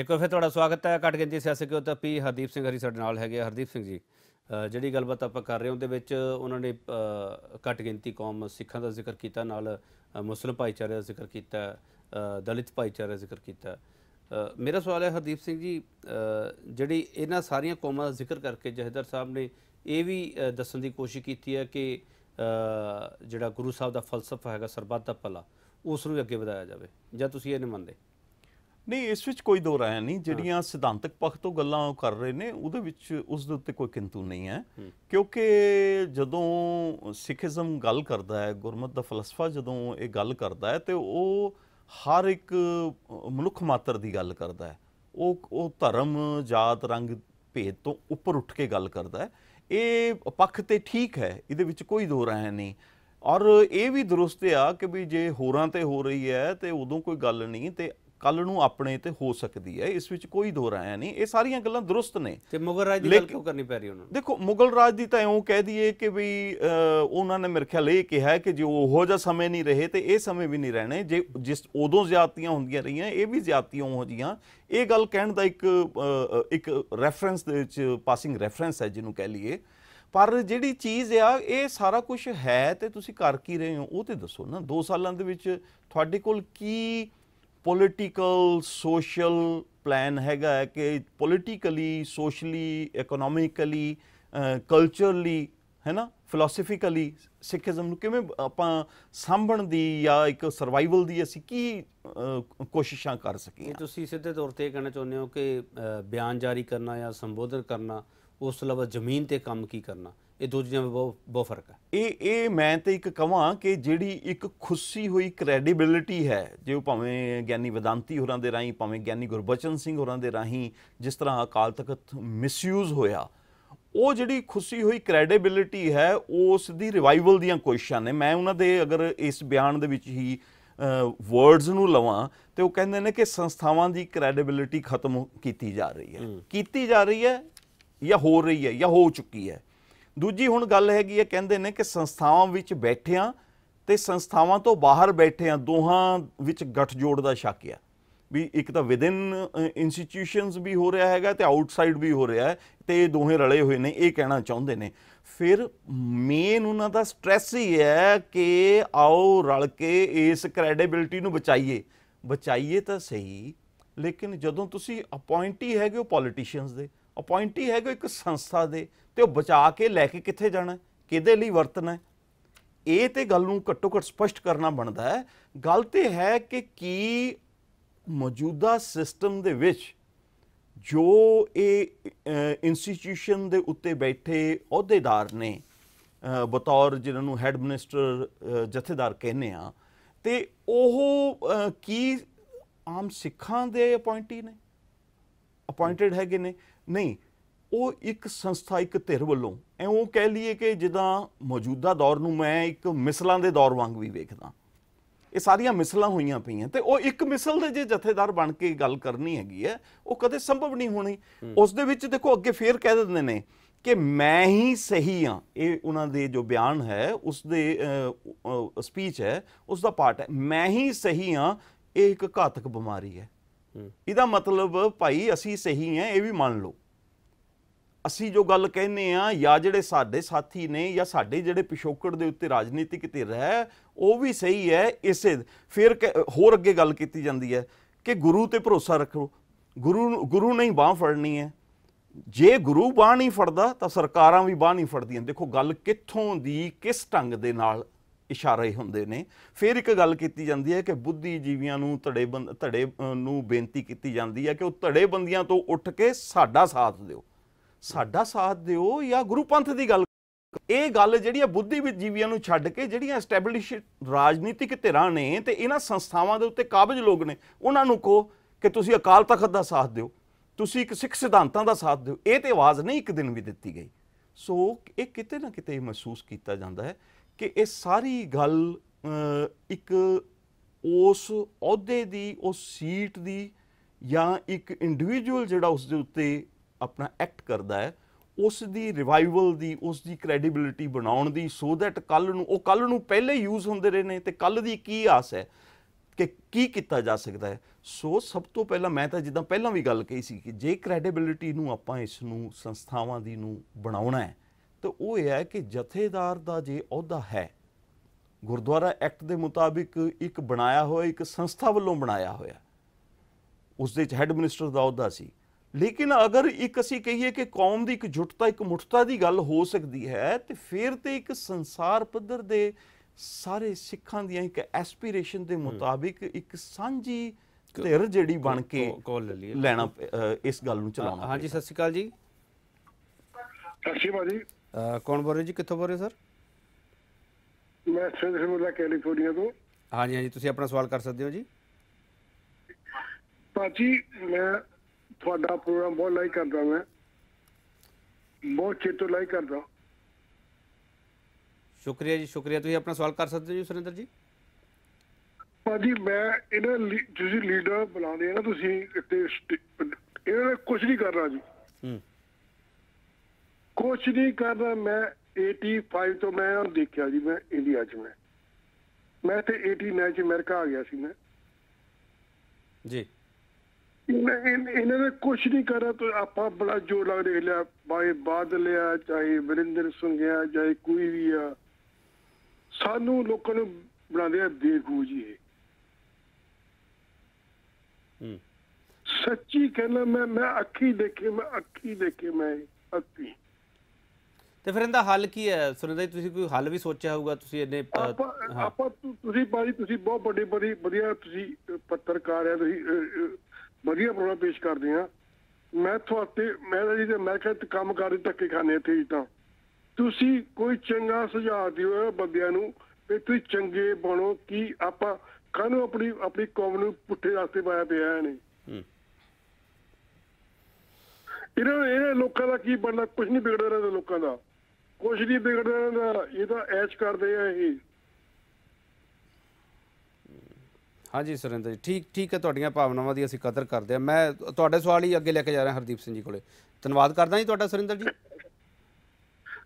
ਇੱਕ ਵਾਰ ਫਿਰ ਤੁਹਾਡਾ ਸਵਾਗਤ ਹੈ ਘਟ ਗਿਣਤੀ ਸਿਆਸਤ ਕਿਉਂ ਤਾਂ ਪੀ ਹਰਦੀਪ ਸਿੰਘ ਹਰੀ ਸਾਡੇ ਨਾਲ ਹੈਗੇ ਹਰਦੀਪ ਸਿੰਘ ਜੀ ਜਿਹੜੀ ਗੱਲਬਾਤ ਆਪਾਂ ਕਰ ਰਹੇ ਹਾਂ ਉਹਦੇ ਵਿੱਚ ਉਹਨਾਂ ਨੇ ਘਟ ਗਿਣਤੀ ਕੌਮ ਸਿੱਖਾਂ ਦਾ ਜ਼ਿਕਰ ਕੀਤਾ ਨਾਲ ਮੁਸਲਮ ਭਾਈਚਾਰੇ ਦਾ ਜ਼ਿਕਰ ਕੀਤਾ ਦਲਿਤ ਭਾਈਚਾਰੇ ਦਾ ਜ਼ਿਕਰ ਕੀਤਾ ਮੇਰਾ ਸਵਾਲ ਹੈ ਹਰਦੀਪ ਸਿੰਘ ਜੀ ਜਿਹੜੀ ਇਹਨਾਂ ਸਾਰੀਆਂ ਕੌਮਾਂ ਦਾ ਜ਼ਿਕਰ ਕਰਕੇ ਜਹਦਰ ਸਾਹਿਬ ਨੇ ਇਹ ਵੀ ਦੱਸਣ ਦੀ ਕੋਸ਼ਿਸ਼ ਕੀਤੀ ਹੈ ਕਿ ਜਿਹੜਾ ਗੁਰੂ ਸਾਹਿਬ ਦਾ ਫਲਸਫਾ ਹੈਗਾ ਸਰਬੱਤ ਦਾ ਭਲਾ ਉਸ ਨੂੰ ਅੱਗੇ ਵਧਾਇਆ ਜਾਵੇ ਜਾਂ ਤੁਸੀਂ ਇਹ ਨਹੀਂ ਮੰਨਦੇ ਨਹੀਂ ਇਸ ਵਿੱਚ ਕੋਈ ਦੋ ਰਾਇ ਨਹੀਂ ਜਿਹੜੀਆਂ ਸਿਧਾਂਤਕ ਪੱਖ ਤੋਂ ਗੱਲਾਂ ਉਹ ਕਰ ਰਹੇ ਨੇ ਉਹਦੇ ਵਿੱਚ ਉਸ ਦੇ ਉੱਤੇ ਕੋਈ ਕਿੰਤੂ ਨਹੀਂ ਹੈ ਕਿਉਂਕਿ ਜਦੋਂ ਸਿੱਖੀਜ਼ਮ ਗੱਲ ਕਰਦਾ ਹੈ ਗੁਰਮਤ ਦਾ ਫਲਸਫਾ ਜਦੋਂ ਇਹ ਗੱਲ ਕਰਦਾ ਹੈ ਤੇ ਉਹ ਹਰ ਇੱਕ ਮਨੁੱਖ ਮਾਤਰ ਦੀ ਗੱਲ ਕਰਦਾ ਹੈ ਉਹ ਉਹ ਧਰਮ ਜਾਤ ਰੰਗ ਭੇਦ ਤੋਂ ਉੱਪਰ ਉੱਠ ਕੇ ਗੱਲ ਕਰਦਾ ਹੈ ਇਹ ਪੱਖ ਤੇ ਠੀਕ ਹੈ ਇਹਦੇ ਵਿੱਚ ਕੋਈ ਦੋ ਰਾਇ ਨਹੀਂ ਔਰ ਇਹ ਵੀ ਦਰੁਸਤ ਆ ਕਿ ਵੀ ਜੇ ਹੋਰਾਂ ਤੇ ਹੋ ਰਹੀ ਹੈ ਤੇ ਉਦੋਂ ਕੋਈ ਗੱਲ ਨਹੀਂ ਤੇ ਕੱਲ ਨੂੰ ਆਪਣੇ ਤੇ ਹੋ ਸਕਦੀ ਹੈ ਇਸ ਵਿੱਚ ਕੋਈ ਦੋ ਰਾਇ ਨਹੀਂ ਇਹ ਸਾਰੀਆਂ ਗੱਲਾਂ ਦਰੁਸਤ ਨੇ ਤੇ ਮੁਗਲ ਰਾਜ ਦੀ ਗੱਲ ਕਿਉਂ ਕਰਨੀ ਪੈ ਰਹੀ ਉਹਨਾਂ ਨੂੰ ਦੇਖੋ ਮੁਗਲ ਰਾਜ ਦੀ ਤਾਂ ਇਉਂ ਕਹਿ ਦਈਏ ਕਿ ਵੀ ਉਹਨਾਂ ਨੇ ਮੇਰੇ ਖਿਆਲ ਇਹ ਕਿਹਾ ਕਿ ਜੇ ਉਹੋ ਜਿਹਾ ਸਮੇਂ ਨਹੀਂ ਰਹੇ ਤੇ ਇਹ ਸਮੇਂ ਵੀ ਨਹੀਂ ਰਹਿਣੇ ਜੇ ਜਿਸ ਉਦੋਂ ਜ਼ਿਆਦਤੀਆਂ ਹੁੰਦੀਆਂ ਰਹੀਆਂ ਇਹ ਵੀ ਜ਼ਿਆਦਤੀਆਂ ਹੋ ਜੀਆਂ ਇਹ ਗੱਲ ਕਹਿਣ ਦਾ ਇੱਕ ਇੱਕ ਰੈਫਰੈਂਸ ਦੇ ਵਿੱਚ ਪਾਸਿੰਗ ਰੈਫਰੈਂਸ ਹੈ ਜਿਹਨੂੰ ਕਹਿ ਲਈਏ ਪਰ ਜਿਹੜੀ ਚੀਜ਼ ਆ ਇਹ ਸਾਰਾ ਕੁਝ ਹੈ ਤੇ ਤੁਸੀਂ ਕਰ ਕੀ ਰਹੇ ਹੋ ਉਹ ਤੇ ਦੱਸੋ ਨਾ 2 ਸਾਲਾਂ ਦੇ ਵਿੱਚ ਤੁਹਾਡੇ ਕੋਲ ਕੀ ਪੋਲਿਟੀਕਲ ਸੋਸ਼ਲ ਪਲਾਨ ਹੈਗਾ ਕਿ ਪੋਲਿਟੀਕਲੀ ਸੋਸ਼ਲੀ ਇਕਨੋਮਿਕਲੀ ਕਲਚਰਲੀ ਹੈ ਨਾ ਫਿਲਾਸਫੀਕਲੀ ਸਿੱਖੀਜ਼ਮ ਨੂੰ ਕਿਵੇਂ ਆਪਾਂ ਸਾਂਭਣ ਦੀ ਜਾਂ ਇੱਕ ਸਰਵਾਈਵਲ ਦੀ ਅਸੀਂ ਕੀ ਕੋਸ਼ਿਸ਼ਾਂ ਕਰ ਸਕੀਏ ਤੁਸੀਂ ਸਿੱਧੇ ਤੌਰ ਤੇ ਕਹਿਣਾ ਚਾਹੁੰਦੇ ਹੋ ਕਿ ਬਿਆਨ ਜਾਰੀ ਕਰਨਾ ਜਾਂ ਸੰਬੋਧਨ ਕਰਨਾ ਉਸ ਤੋਂ ਇਲਾਵਾ ਜ਼ਮੀਨ ਤੇ ਕੰਮ ਕੀ ਕਰਨਾ ਇਹ ਦੋ ਚੀਜ਼ਾਂ ਵਿੱਚ ਬਹੁਤ ਬਹੁਤ ਫਰਕ ਹੈ ਇਹ ਇਹ ਮੈਂ ਤੇ ਇੱਕ ਕਹਾਂ ਕਿ ਜਿਹੜੀ ਇੱਕ ਖੁੱਸੀ ਹੋਈ ਕ੍ਰੈਡੀਬਿਲਿਟੀ ਹੈ ਜੇ ਉਹ ਭਾਵੇਂ ਗਿਆਨੀ ਵਿਦਾਂਤੀ ਹੋਰਾਂ ਦੇ ਰਾਹੀਂ ਭਾਵੇਂ ਗਿਆਨੀ ਗੁਰਬਚਨ ਸਿੰਘ ਹੋਰਾਂ ਦੇ ਰਾਹੀਂ ਜਿਸ ਤਰ੍ਹਾਂ ਅਕਾਲ ਤਖਤ ਮਿਸਯੂਜ਼ ਹੋਇਆ ਉਹ ਜਿਹੜੀ ਖੁੱਸੀ ਹੋਈ ਕ੍ਰੈਡੀਬਿਲਿਟੀ ਹੈ ਉਸ ਦੀ ਰਿਵਾਈਵਲ ਦੀਆਂ ਕੋਸ਼ਿਸ਼ਾਂ ਨੇ ਮੈਂ ਉਹਨਾਂ ਦੇ ਅਗਰ ਇਸ ਬਿਆਨ ਦੇ ਵਿੱਚ ਹੀ ਵਰਡਸ ਨੂੰ ਲਵਾਂ ਤੇ ਉਹ ਕਹਿੰਦੇ ਨੇ ਕਿ ਸੰਸਥਾਵਾਂ ਦੀ ਕ੍ਰੈਡੀਬਿਲਿਟੀ ਖਤਮ ਕੀਤੀ ਜਾ ਰਹੀ ਹੈ ਕੀਤੀ ਜਾ ਰਹੀ ਹੈ ਜਾਂ ਹੋ ਰਹੀ ਹੈ ਜਾਂ ਹੋ ਚੁੱਕੀ ਹੈ ਦੂਜੀ ਹੁਣ ਗੱਲ ਹੈਗੀ ਹੈ ਕਹਿੰਦੇ ਨੇ ਕਿ ਸੰਸਥਾਵਾਂ ਵਿੱਚ ਬੈਠਿਆਂ ਤੇ ਸੰਸਥਾਵਾਂ ਤੋਂ ਬਾਹਰ ਬੈਠਿਆਂ ਦੋਹਾਂ ਵਿੱਚ ਗੱਠਜੋੜ ਦਾ ਸ਼ੱਕ ਆ ਵੀ ਇੱਕ ਤਾਂ ਵਿਦਿਨ ਇੰਸਟੀਟਿਊਸ਼ਨਸ ਵੀ ਹੋ ਰਿਹਾ ਹੈਗਾ ਤੇ ਆਊਟਸਾਈਡ ਵੀ ਹੋ ਰਿਹਾ ਹੈ ਤੇ ਇਹ ਦੋਹੇ ਰਲੇ ਹੋਏ ਨੇ ਇਹ ਕਹਿਣਾ ਚਾਹੁੰਦੇ ਨੇ ਫਿਰ ਮੇਨ ਉਹਨਾਂ ਦਾ ਸਟ੍ਰੈਸ ਹੀ ਹੈ ਕਿ ਆਓ ਰਲ ਕੇ ਇਸ ਕ੍ਰੈਡੀਬਿਲਟੀ ਨੂੰ ਬਚਾਈਏ ਬਚਾਈਏ ਤਾਂ ਸਹੀ ਲੇਕਿਨ ਜਦੋਂ ਤੁਸੀਂ ਅਪਾਇੰਟੀ ਹੈਗੇ ਹੋ ਪੋਲੀਟੀਸ਼ੀਅਨਸ ਦੇ ਅਪਾਇੰਟੀ ਹੈਗੇ ਇੱਕ ਸੰਸਥਾ ਦੇ ਤੇ ਉਹ ਬਚਾ ਕੇ ਲੈ ਕੇ ਕਿੱਥੇ ਜਾਣਾ ਕਿਹਦੇ ਲਈ ਵਰਤਣਾ ਇਹ ਤੇ ਗੱਲ ਨੂੰ ਘੱਟੋ ਘੱਟ ਸਪਸ਼ਟ ਕਰਨਾ ਬਣਦਾ ਹੈ ਗੱਲ ਤੇ ਹੈ ਕਿ ਕੀ ਮੌਜੂਦਾ ਸਿਸਟਮ ਦੇ ਵਿੱਚ ਜੋ ਇਹ ਇੰਸਟੀਟਿਊਸ਼ਨ ਦੇ ਉੱਤੇ ਬੈਠੇ ਅਹੁਦੇਦਾਰ ਨੇ ਬਤੌਰ ਜਿਨ੍ਹਾਂ ਨੂੰ ਹੈੱਡ ਮਿਨਿਸਟਰ ਜਥੇਦਾਰ ਕਹਿੰਦੇ ਆ ਤੇ ਉਹ ਕੀ ਆਮ ਸਿੱਖਾਂ ਦੇ ਅਪਾਇੰਟੀ ਨੇ ਅਪਾਇੰਟਡ ਹੈਗੇ ਨੇ ਨਹੀਂ ਉਹ ਇੱਕ ਸੰਸਥਾ ਇੱਕ ਧਿਰ ਵੱਲੋਂ ਐਉਂ ਕਹਿ ਲਈਏ ਕਿ ਜਿੱਦਾਂ ਮੌਜੂਦਾ ਦੌਰ ਨੂੰ ਮੈਂ ਇੱਕ ਮਿਸਲਾਂ ਦੇ ਦੌਰ ਵਾਂਗ ਵੀ ਵੇਖਦਾ ਇਹ ਸਾਰੀਆਂ ਮਿਸਲਾਂ ਹੋਈਆਂ ਪਈਆਂ ਤੇ ਉਹ ਇੱਕ ਮਿਸਲ ਦੇ ਜੇ ਜਥੇਦਾਰ ਬਣ ਕੇ ਗੱਲ ਕਰਨੀ ਹੈਗੀ ਐ ਉਹ ਕਦੇ ਸੰਭਵ ਨਹੀਂ ਹੋਣੀ ਉਸ ਦੇ ਵਿੱਚ ਦੇਖੋ ਅੱਗੇ ਫੇਰ ਕਹਿ ਦਿੰਦੇ ਨੇ ਕਿ ਮੈਂ ਹੀ ਸਹੀ ਆ ਇਹ ਉਹਨਾਂ ਦੇ ਜੋ ਬਿਆਨ ਹੈ ਉਸ ਦੇ ਸਪੀਚ ਹੈ ਉਸ ਦਾ ਪਾਰਟ ਹੈ ਮੈਂ ਹੀ ਸਹੀ ਆ ਇਹ ਇੱਕ ਘਾਤਕ ਬਿਮਾਰੀ ਹੈ ਇਹਦਾ ਮਤਲਬ ਭਾਈ ਅਸੀਂ ਸਹੀ ਆ ਇਹ ਵੀ ਮੰਨ ਲਓ ਅਸੀਂ ਜੋ ਗੱਲ ਕਹਿੰਨੇ ਆ ਜਾਂ ਜਿਹੜੇ ਸਾਡੇ ਸਾਥੀ ਨੇ ਜਾਂ ਸਾਡੇ ਜਿਹੜੇ ਪਿਸ਼ੋਕੜ ਦੇ ਉੱਤੇ ਰਾਜਨੀਤਿਕ ਧਿਰ ਹੈ ਉਹ ਵੀ ਸਹੀ ਹੈ ਇਸੇ ਫਿਰ ਹੋਰ ਅੱਗੇ ਗੱਲ ਕੀਤੀ ਜਾਂਦੀ ਹੈ ਕਿ ਗੁਰੂ ਤੇ ਭਰੋਸਾ ਰੱਖੋ ਗੁਰੂ ਗੁਰੂ ਨਹੀਂ ਬਾਹ ਫੜਨੀ ਹੈ ਜੇ ਗੁਰੂ ਬਾਹ ਨਹੀਂ ਫੜਦਾ ਤਾਂ ਸਰਕਾਰਾਂ ਵੀ ਬਾਹ ਨਹੀਂ ਫੜਦੀਆਂ ਦੇਖੋ ਗੱਲ ਕਿੱਥੋਂ ਦੀ ਕਿਸ ਢੰਗ ਦੇ ਨਾਲ ਇਸ਼ਾਰੇ ਹੁੰਦੇ ਨੇ ਫਿਰ ਇੱਕ ਗੱਲ ਕੀਤੀ ਜਾਂਦੀ ਹੈ ਕਿ ਬੁੱਧੀਜੀਵੀਆਂ ਨੂੰ ਧੜੇ ਧੜੇ ਨੂੰ ਬੇਨਤੀ ਕੀਤੀ ਜਾਂਦੀ ਹੈ ਕਿ ਉਹ ਧੜੇ ਬੰਦੀਆਂ ਤੋਂ ਉੱਠ ਕੇ ਸਾਡਾ ਸਾਥ ਦਿਓ ਸਾਡਾ ਸਾਥ ਦਿਓ ਜਾਂ ਗੁਰੂ ਪੰਥ ਦੀ ਗੱਲ ਇਹ ਗੱਲ ਜਿਹੜੀ ਹੈ ਬੁੱਧੀ ਵਿੱਚ ਜੀਵੀਆਂ ਨੂੰ ਛੱਡ ਕੇ ਜਿਹੜੀਆਂ ਐਸਟੈਬਲਿਸ਼ਡ ਰਾਜਨੀਤਿਕ ਧਿਰਾਂ ਨੇ ਤੇ ਇਹਨਾਂ ਸੰਸਥਾਵਾਂ ਦੇ ਉੱਤੇ ਕਾਬਜ ਲੋਕ ਨੇ ਉਹਨਾਂ ਨੂੰ ਕੋ ਕਿ ਤੁਸੀਂ ਅਕਾਲ ਤਖਤ ਦਾ ਸਾਥ ਦਿਓ ਤੁਸੀਂ ਇੱਕ ਸਿੱਖ ਸਿਧਾਂਤਾਂ ਦਾ ਸਾਥ ਦਿਓ ਇਹ ਤੇ ਆਵਾਜ਼ ਨਹੀਂ ਇੱਕ ਦਿਨ ਵੀ ਦਿੱਤੀ ਗਈ ਸੋ ਇਹ ਕਿਤੇ ਨਾ ਕਿਤੇ ਮਹਿਸੂਸ ਕੀਤਾ ਜਾਂਦਾ ਹੈ ਕਿ ਇਹ ਸਾਰੀ ਗੱਲ ਇੱਕ ਉਸ ਅਹੁਦੇ ਦੀ ਉਸ ਸੀਟ ਦੀ ਜਾਂ ਇੱਕ ਇੰਡੀਵਿਜੂਅਲ ਜਿਹੜਾ ਉਸ ਦੇ ਉੱਤੇ ਆਪਣਾ ਐਕਟ ਕਰਦਾ ਹੈ ਉਸ ਦੀ ਰਿਵਾਈਵਲ ਦੀ ਉਸ ਦੀ ਕ੍ਰੈਡੀਬਿਲਿਟੀ ਬਣਾਉਣ ਦੀ ਸੋ ਥੈਟ ਕੱਲ ਨੂੰ ਉਹ ਕੱਲ ਨੂੰ ਪਹਿਲੇ ਯੂਜ਼ ਹੁੰਦੇ ਰਹੇ ਨੇ ਤੇ ਕੱਲ ਦੀ ਕੀ ਆਸ ਹੈ ਕਿ ਕੀ ਕੀਤਾ ਜਾ ਸਕਦਾ ਹੈ ਸੋ ਸਭ ਤੋਂ ਪਹਿਲਾਂ ਮੈਂ ਤਾਂ ਜਿੱਦਾਂ ਪਹਿਲਾਂ ਵੀ ਗੱਲ ਕਹੀ ਸੀ ਕਿ ਜੇ ਕ੍ਰੈਡੀਬਿਲਿਟੀ ਨੂੰ ਆਪਾਂ ਇਸ ਨੂੰ ਸੰਸਥਾਵਾਂ ਦੀ ਨੂੰ ਬਣਾਉਣਾ ਹੈ ਤਾਂ ਉਹ ਇਹ ਹੈ ਕਿ ਜਥੇਦਾਰ ਦਾ ਜੇ ਅਹੁਦਾ ਹੈ ਗੁਰਦੁਆਰਾ ਐਕਟ ਦੇ ਮੁਤਾਬਿਕ ਇੱਕ ਬਣਾਇਆ ਹੋਇਆ ਇੱਕ ਸੰਸਥਾ ਵੱਲੋਂ ਬਣਾਇਆ ਹੋਇਆ ਉਸ ਦੇ ਵਿੱਚ ਹੈੱਡ ਮਿਨਿਸਟਰ ਦਾ ਅਹੁਦਾ ਸੀ ਲੇਕਿਨ ਅਗਰ ਇੱਕ ਅਸੀਂ ਕਹੀਏ ਕਿ ਕੌਮ ਦੀ ਇੱਕ ਜੁਟਤਾ ਇੱਕ ਮੁਠਤਾ ਦੀ ਗੱਲ ਹੋ ਸਕਦੀ ਹੈ ਤੇ ਫਿਰ ਤੇ ਇੱਕ ਸੰਸਾਰ ਪੱਧਰ ਦੇ ਸਾਰੇ ਸਿੱਖਾਂ ਦੀਆਂ ਇੱਕ ਐਸਪੀਰੇਸ਼ਨ ਦੇ ਮੁਤਾਬਿਕ ਇੱਕ ਸਾਂਝੀ ਧਿਰ ਜਿਹੜੀ ਬਣ ਕੇ ਲੈਣਾ ਇਸ ਗੱਲ ਨੂੰ ਚਲਾਉਣਾ ਹਾਂਜੀ ਸਤਿ ਸ਼੍ਰੀ ਅਕਾਲ ਜੀ ਸਤਿ ਸ਼੍ਰੀ ਅਕਾਲ ਜੀ ਕੌਣ ਬੋਲ ਰਹੇ ਜੀ ਕਿੱਥੋਂ ਬੋਲ ਰਹੇ ਸਰ ਮੈਂ ਸਿੰਧ ਹਮੁੱਲਾ ਕੈਲੀਫੋਰਨੀਆ ਤੋਂ ਹਾਂਜੀ ਹਾਂਜੀ ਤੁਸੀਂ ਆਪਣਾ ਸਵਾਲ ਕਰ ਸਕਦੇ ਹੋ ਜੀ ਪਾਜੀ ਮੈਂ ਤੁਹਾਡਾ ਪ੍ਰੋਗਰਾਮ ਬਹੁਤ ਲਾਈਕ ਕਰਦਾ ਮੈਂ ਬਹੁਤ ਚਿੱਤੋ ਲਾਈਕ ਕਰਦਾ ਸ਼ੁਕਰੀਆ ਜੀ ਸ਼ੁਕਰੀਆ ਤੁਸੀਂ ਆਪਣਾ ਸਵਾਲ ਕਰ ਸਕਦੇ ਹੋ ਜੀ ਸੁਰਿੰਦਰ ਜੀ ਭਾਜੀ ਮੈਂ ਇਹਨਾਂ ਤੁਸੀਂ ਲੀਡਰ ਬੁਲਾਉਂਦੇ ਆ ਨਾ ਤੁਸੀਂ ਇੱਥੇ ਇਹਨਾਂ ਨੇ ਕੁਝ ਨਹੀਂ ਕਰਨਾ ਜੀ ਹੂੰ ਕੁਝ ਨਹੀਂ ਕਰਨਾ ਮੈਂ 85 ਤੋਂ ਮੈਂ ਉਹ ਦੇਖਿਆ ਜੀ ਮੈਂ ਇੰਡੀਆ 'ਚ ਮੈਂ ਮੈਂ ਤੇ 89 'ਚ ਅਮਰੀਕਾ ਆ ਗਿਆ ਸੀ ਮੈਂ ਜੀ ਇਹਨਾਂ ਨੇ ਕੁਝ ਨਹੀਂ ਕਰਾ ਤੋ ਆਪਾਂ ਬੜਾ ਜੋਰ ਲਾ ਦੇਖ ਲਿਆ ਬਾਏ ਬਾਦ ਲਿਆ ਚਾਹੇ ਵਰਿੰਦਰ ਸਿੰਘ ਆ ਚਾਹੇ ਕੋਈ ਵੀ ਆ ਸਾਨੂੰ ਲੋਕਾਂ ਨੂੰ ਬਣਾਉਂਦੇ ਆ ਬੇਗੂ ਜੀ ਹੂੰ ਸੱਚੀ ਕਹਿੰਦਾ ਮੈਂ ਮੈਂ ਅੱਖੀ ਦੇਖੇ ਮੈਂ ਅੱਖੀ ਦੇਖੇ ਮੈਂ ਅੱਖੀ ਤੇ ਫਿਰ ਇਹਦਾ ਹੱਲ ਕੀ ਹੈ ਜੀ ਤੁਸੀਂ ਕੋਈ ਹੱਲ ਵੀ ਸੋਚਿਆ ਹੋਊਗਾ ਤੁਸੀਂ ਇਹਨੇ ਆਪਾਂ ਤੁਸੀਂ ਬਾਈ ਤੁਸੀਂ ਬਹੁਤ ਵੱਡੇ ਬੜੀ ਵਧੀਆ ਤੁਸੀਂ ਪੱਤਰਕਾਰ ਆ ਤੁਸੀਂ ਵਧੀਆ ਪ੍ਰੋਗਰਾਮ ਪੇਸ਼ ਕਰਦੇ ਆ ਮੈਂ ਤੁਹਾਡੇ ਮੈਂ ਜੀ ਦੇ ਮੈਂ ਕਿਹਾ ਕੰਮ ਕਰਦੇ ਤੱਕੇ ਖਾਨੇ ਇੱਥੇ ਜੀ ਤਾਂ ਤੁਸੀਂ ਕੋਈ ਚੰਗਾ ਸੁਝਾਅ ਦਿਓ ਬੰਦਿਆਂ ਨੂੰ ਵੀ ਤੁਸੀਂ ਚੰਗੇ ਬਣੋ ਕਿ ਆਪਾਂ ਕਾਨੂੰ ਆਪਣੀ ਆਪਣੀ ਕੌਮ ਨੂੰ ਪੁੱਠੇ ਰਸਤੇ ਪਾਇਆ ਪਿਆ ਨੇ ਇਹਨਾਂ ਇਹਨਾਂ ਲੋਕਾਂ ਦਾ ਕੀ ਬਣਦਾ ਕੁਝ ਨਹੀਂ ਵਿਗੜ ਰਿਹਾ ਲੋਕਾਂ ਦਾ ਕੁਝ ਨਹੀਂ ਵਿਗੜ ਰਿਹਾ ਇਹ ਤਾਂ ਐਸ਼ ਕਰਦੇ ਆ ਇਹ ਹਾਂਜੀ ਸੁਰਿੰਦਰ ਜੀ ਠੀਕ ਠੀਕ ਹੈ ਤੁਹਾਡੀਆਂ ਭਾਵਨਾਵਾਂ ਦੀ ਅਸੀਂ ਕਦਰ ਕਰਦੇ ਆ ਮੈਂ ਤੁਹਾਡੇ ਸਵਾਲ ਹੀ ਅੱਗੇ ਲੈ ਕੇ ਜਾ ਰਿਹਾ ਹਰਦੀਪ ਸਿੰਘ ਜੀ ਕੋਲੇ ਧੰਨਵਾਦ ਕਰਦਾ ਜੀ ਤੁਹਾਡਾ ਸੁਰਿੰਦਰ ਜੀ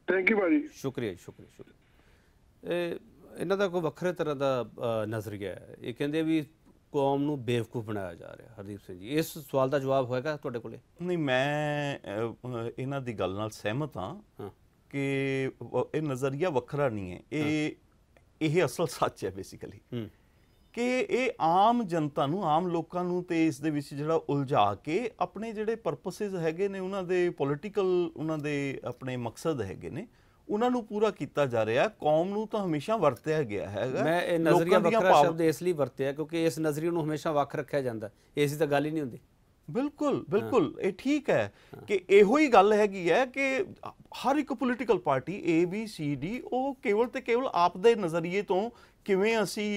ਥੈਂਕ ਯੂ ਭਾਜੀ ਸ਼ੁਕਰੀਆ ਜੀ ਸ਼ੁਕਰੀਆ ਸ਼ੁਕਰੀਆ ਇਹ ਇਹਨਾਂ ਦਾ ਕੋਈ ਵੱਖਰੇ ਤਰ੍ਹਾਂ ਦਾ ਨਜ਼ਰੀਆ ਹੈ ਇਹ ਕਹਿੰਦੇ ਵੀ ਕੌਮ ਨੂੰ ਬੇਵਕੂਫ ਬਣਾਇਆ ਜਾ ਰਿਹਾ ਹਰਦੀਪ ਸਿੰਘ ਜੀ ਇਸ ਸਵਾਲ ਦਾ ਜਵਾਬ ਹੋਏਗਾ ਤੁਹਾਡੇ ਕੋਲੇ ਨਹੀਂ ਮੈਂ ਇਹਨਾਂ ਦੀ ਗੱਲ ਨਾਲ ਸਹਿਮਤ ਹਾਂ ਕਿ ਇਹ ਨਜ਼ਰੀਆ ਵੱਖਰਾ ਨਹੀਂ ਹੈ ਇਹ ਇਹ ਅਸਲ ਸੱਚ ਹੈ ਬੇਸਿਕਲੀ ਕਿ ਇਹ ਆਮ ਜਨਤਾ ਨੂੰ ਆਮ ਲੋਕਾਂ ਨੂੰ ਤੇ ਇਸ ਦੇ ਵਿੱਚ ਜਿਹੜਾ ਉਲਝਾ ਕੇ ਆਪਣੇ ਜਿਹੜੇ ਪਰਪਸਸ ਹੈਗੇ ਨੇ ਉਹਨਾਂ ਦੇ ਪੋਲਿਟੀਕਲ ਉਹਨਾਂ ਦੇ ਆਪਣੇ ਮਕਸਦ ਹੈਗੇ ਨੇ ਉਹਨਾਂ ਨੂੰ ਪੂਰਾ ਕੀਤਾ ਜਾ ਰਿਹਾ ਕੌਮ ਨੂੰ ਤਾਂ ਹਮੇਸ਼ਾ ਵਰਤਿਆ ਗਿਆ ਹੈਗਾ ਮੈਂ ਇਹ ਨਜ਼ਰੀਆ ਵੱਖਰਾ ਸ਼ਬਦ ਇਸ ਲਈ ਵਰਤਿਆ ਕਿਉਂਕਿ ਇਸ ਨਜ਼ਰੀਏ ਨੂੰ ਹਮੇਸ਼ਾ ਵੱਖ ਰੱਖਿਆ ਜਾਂਦਾ ਦੀ ਤਾਂ ਗੱਲ ਹੀ ਨਹੀਂ ਹੁੰਦੀ ਬਿਲਕੁਲ ਬਿਲਕੁਲ ਇਹ ਠੀਕ ਹੈ ਕਿ ਇਹੋ ਹੀ ਗੱਲ ਹੈਗੀ ਹੈ ਕਿ ਹਰ ਇੱਕ political party A B C D ਉਹ ਕੇਵਲ ਤੇ ਕੇਵਲ ਆਪ ਦੇ ਨਜ਼ਰੀਏ ਤੋਂ ਕਿਵੇਂ ਅਸੀਂ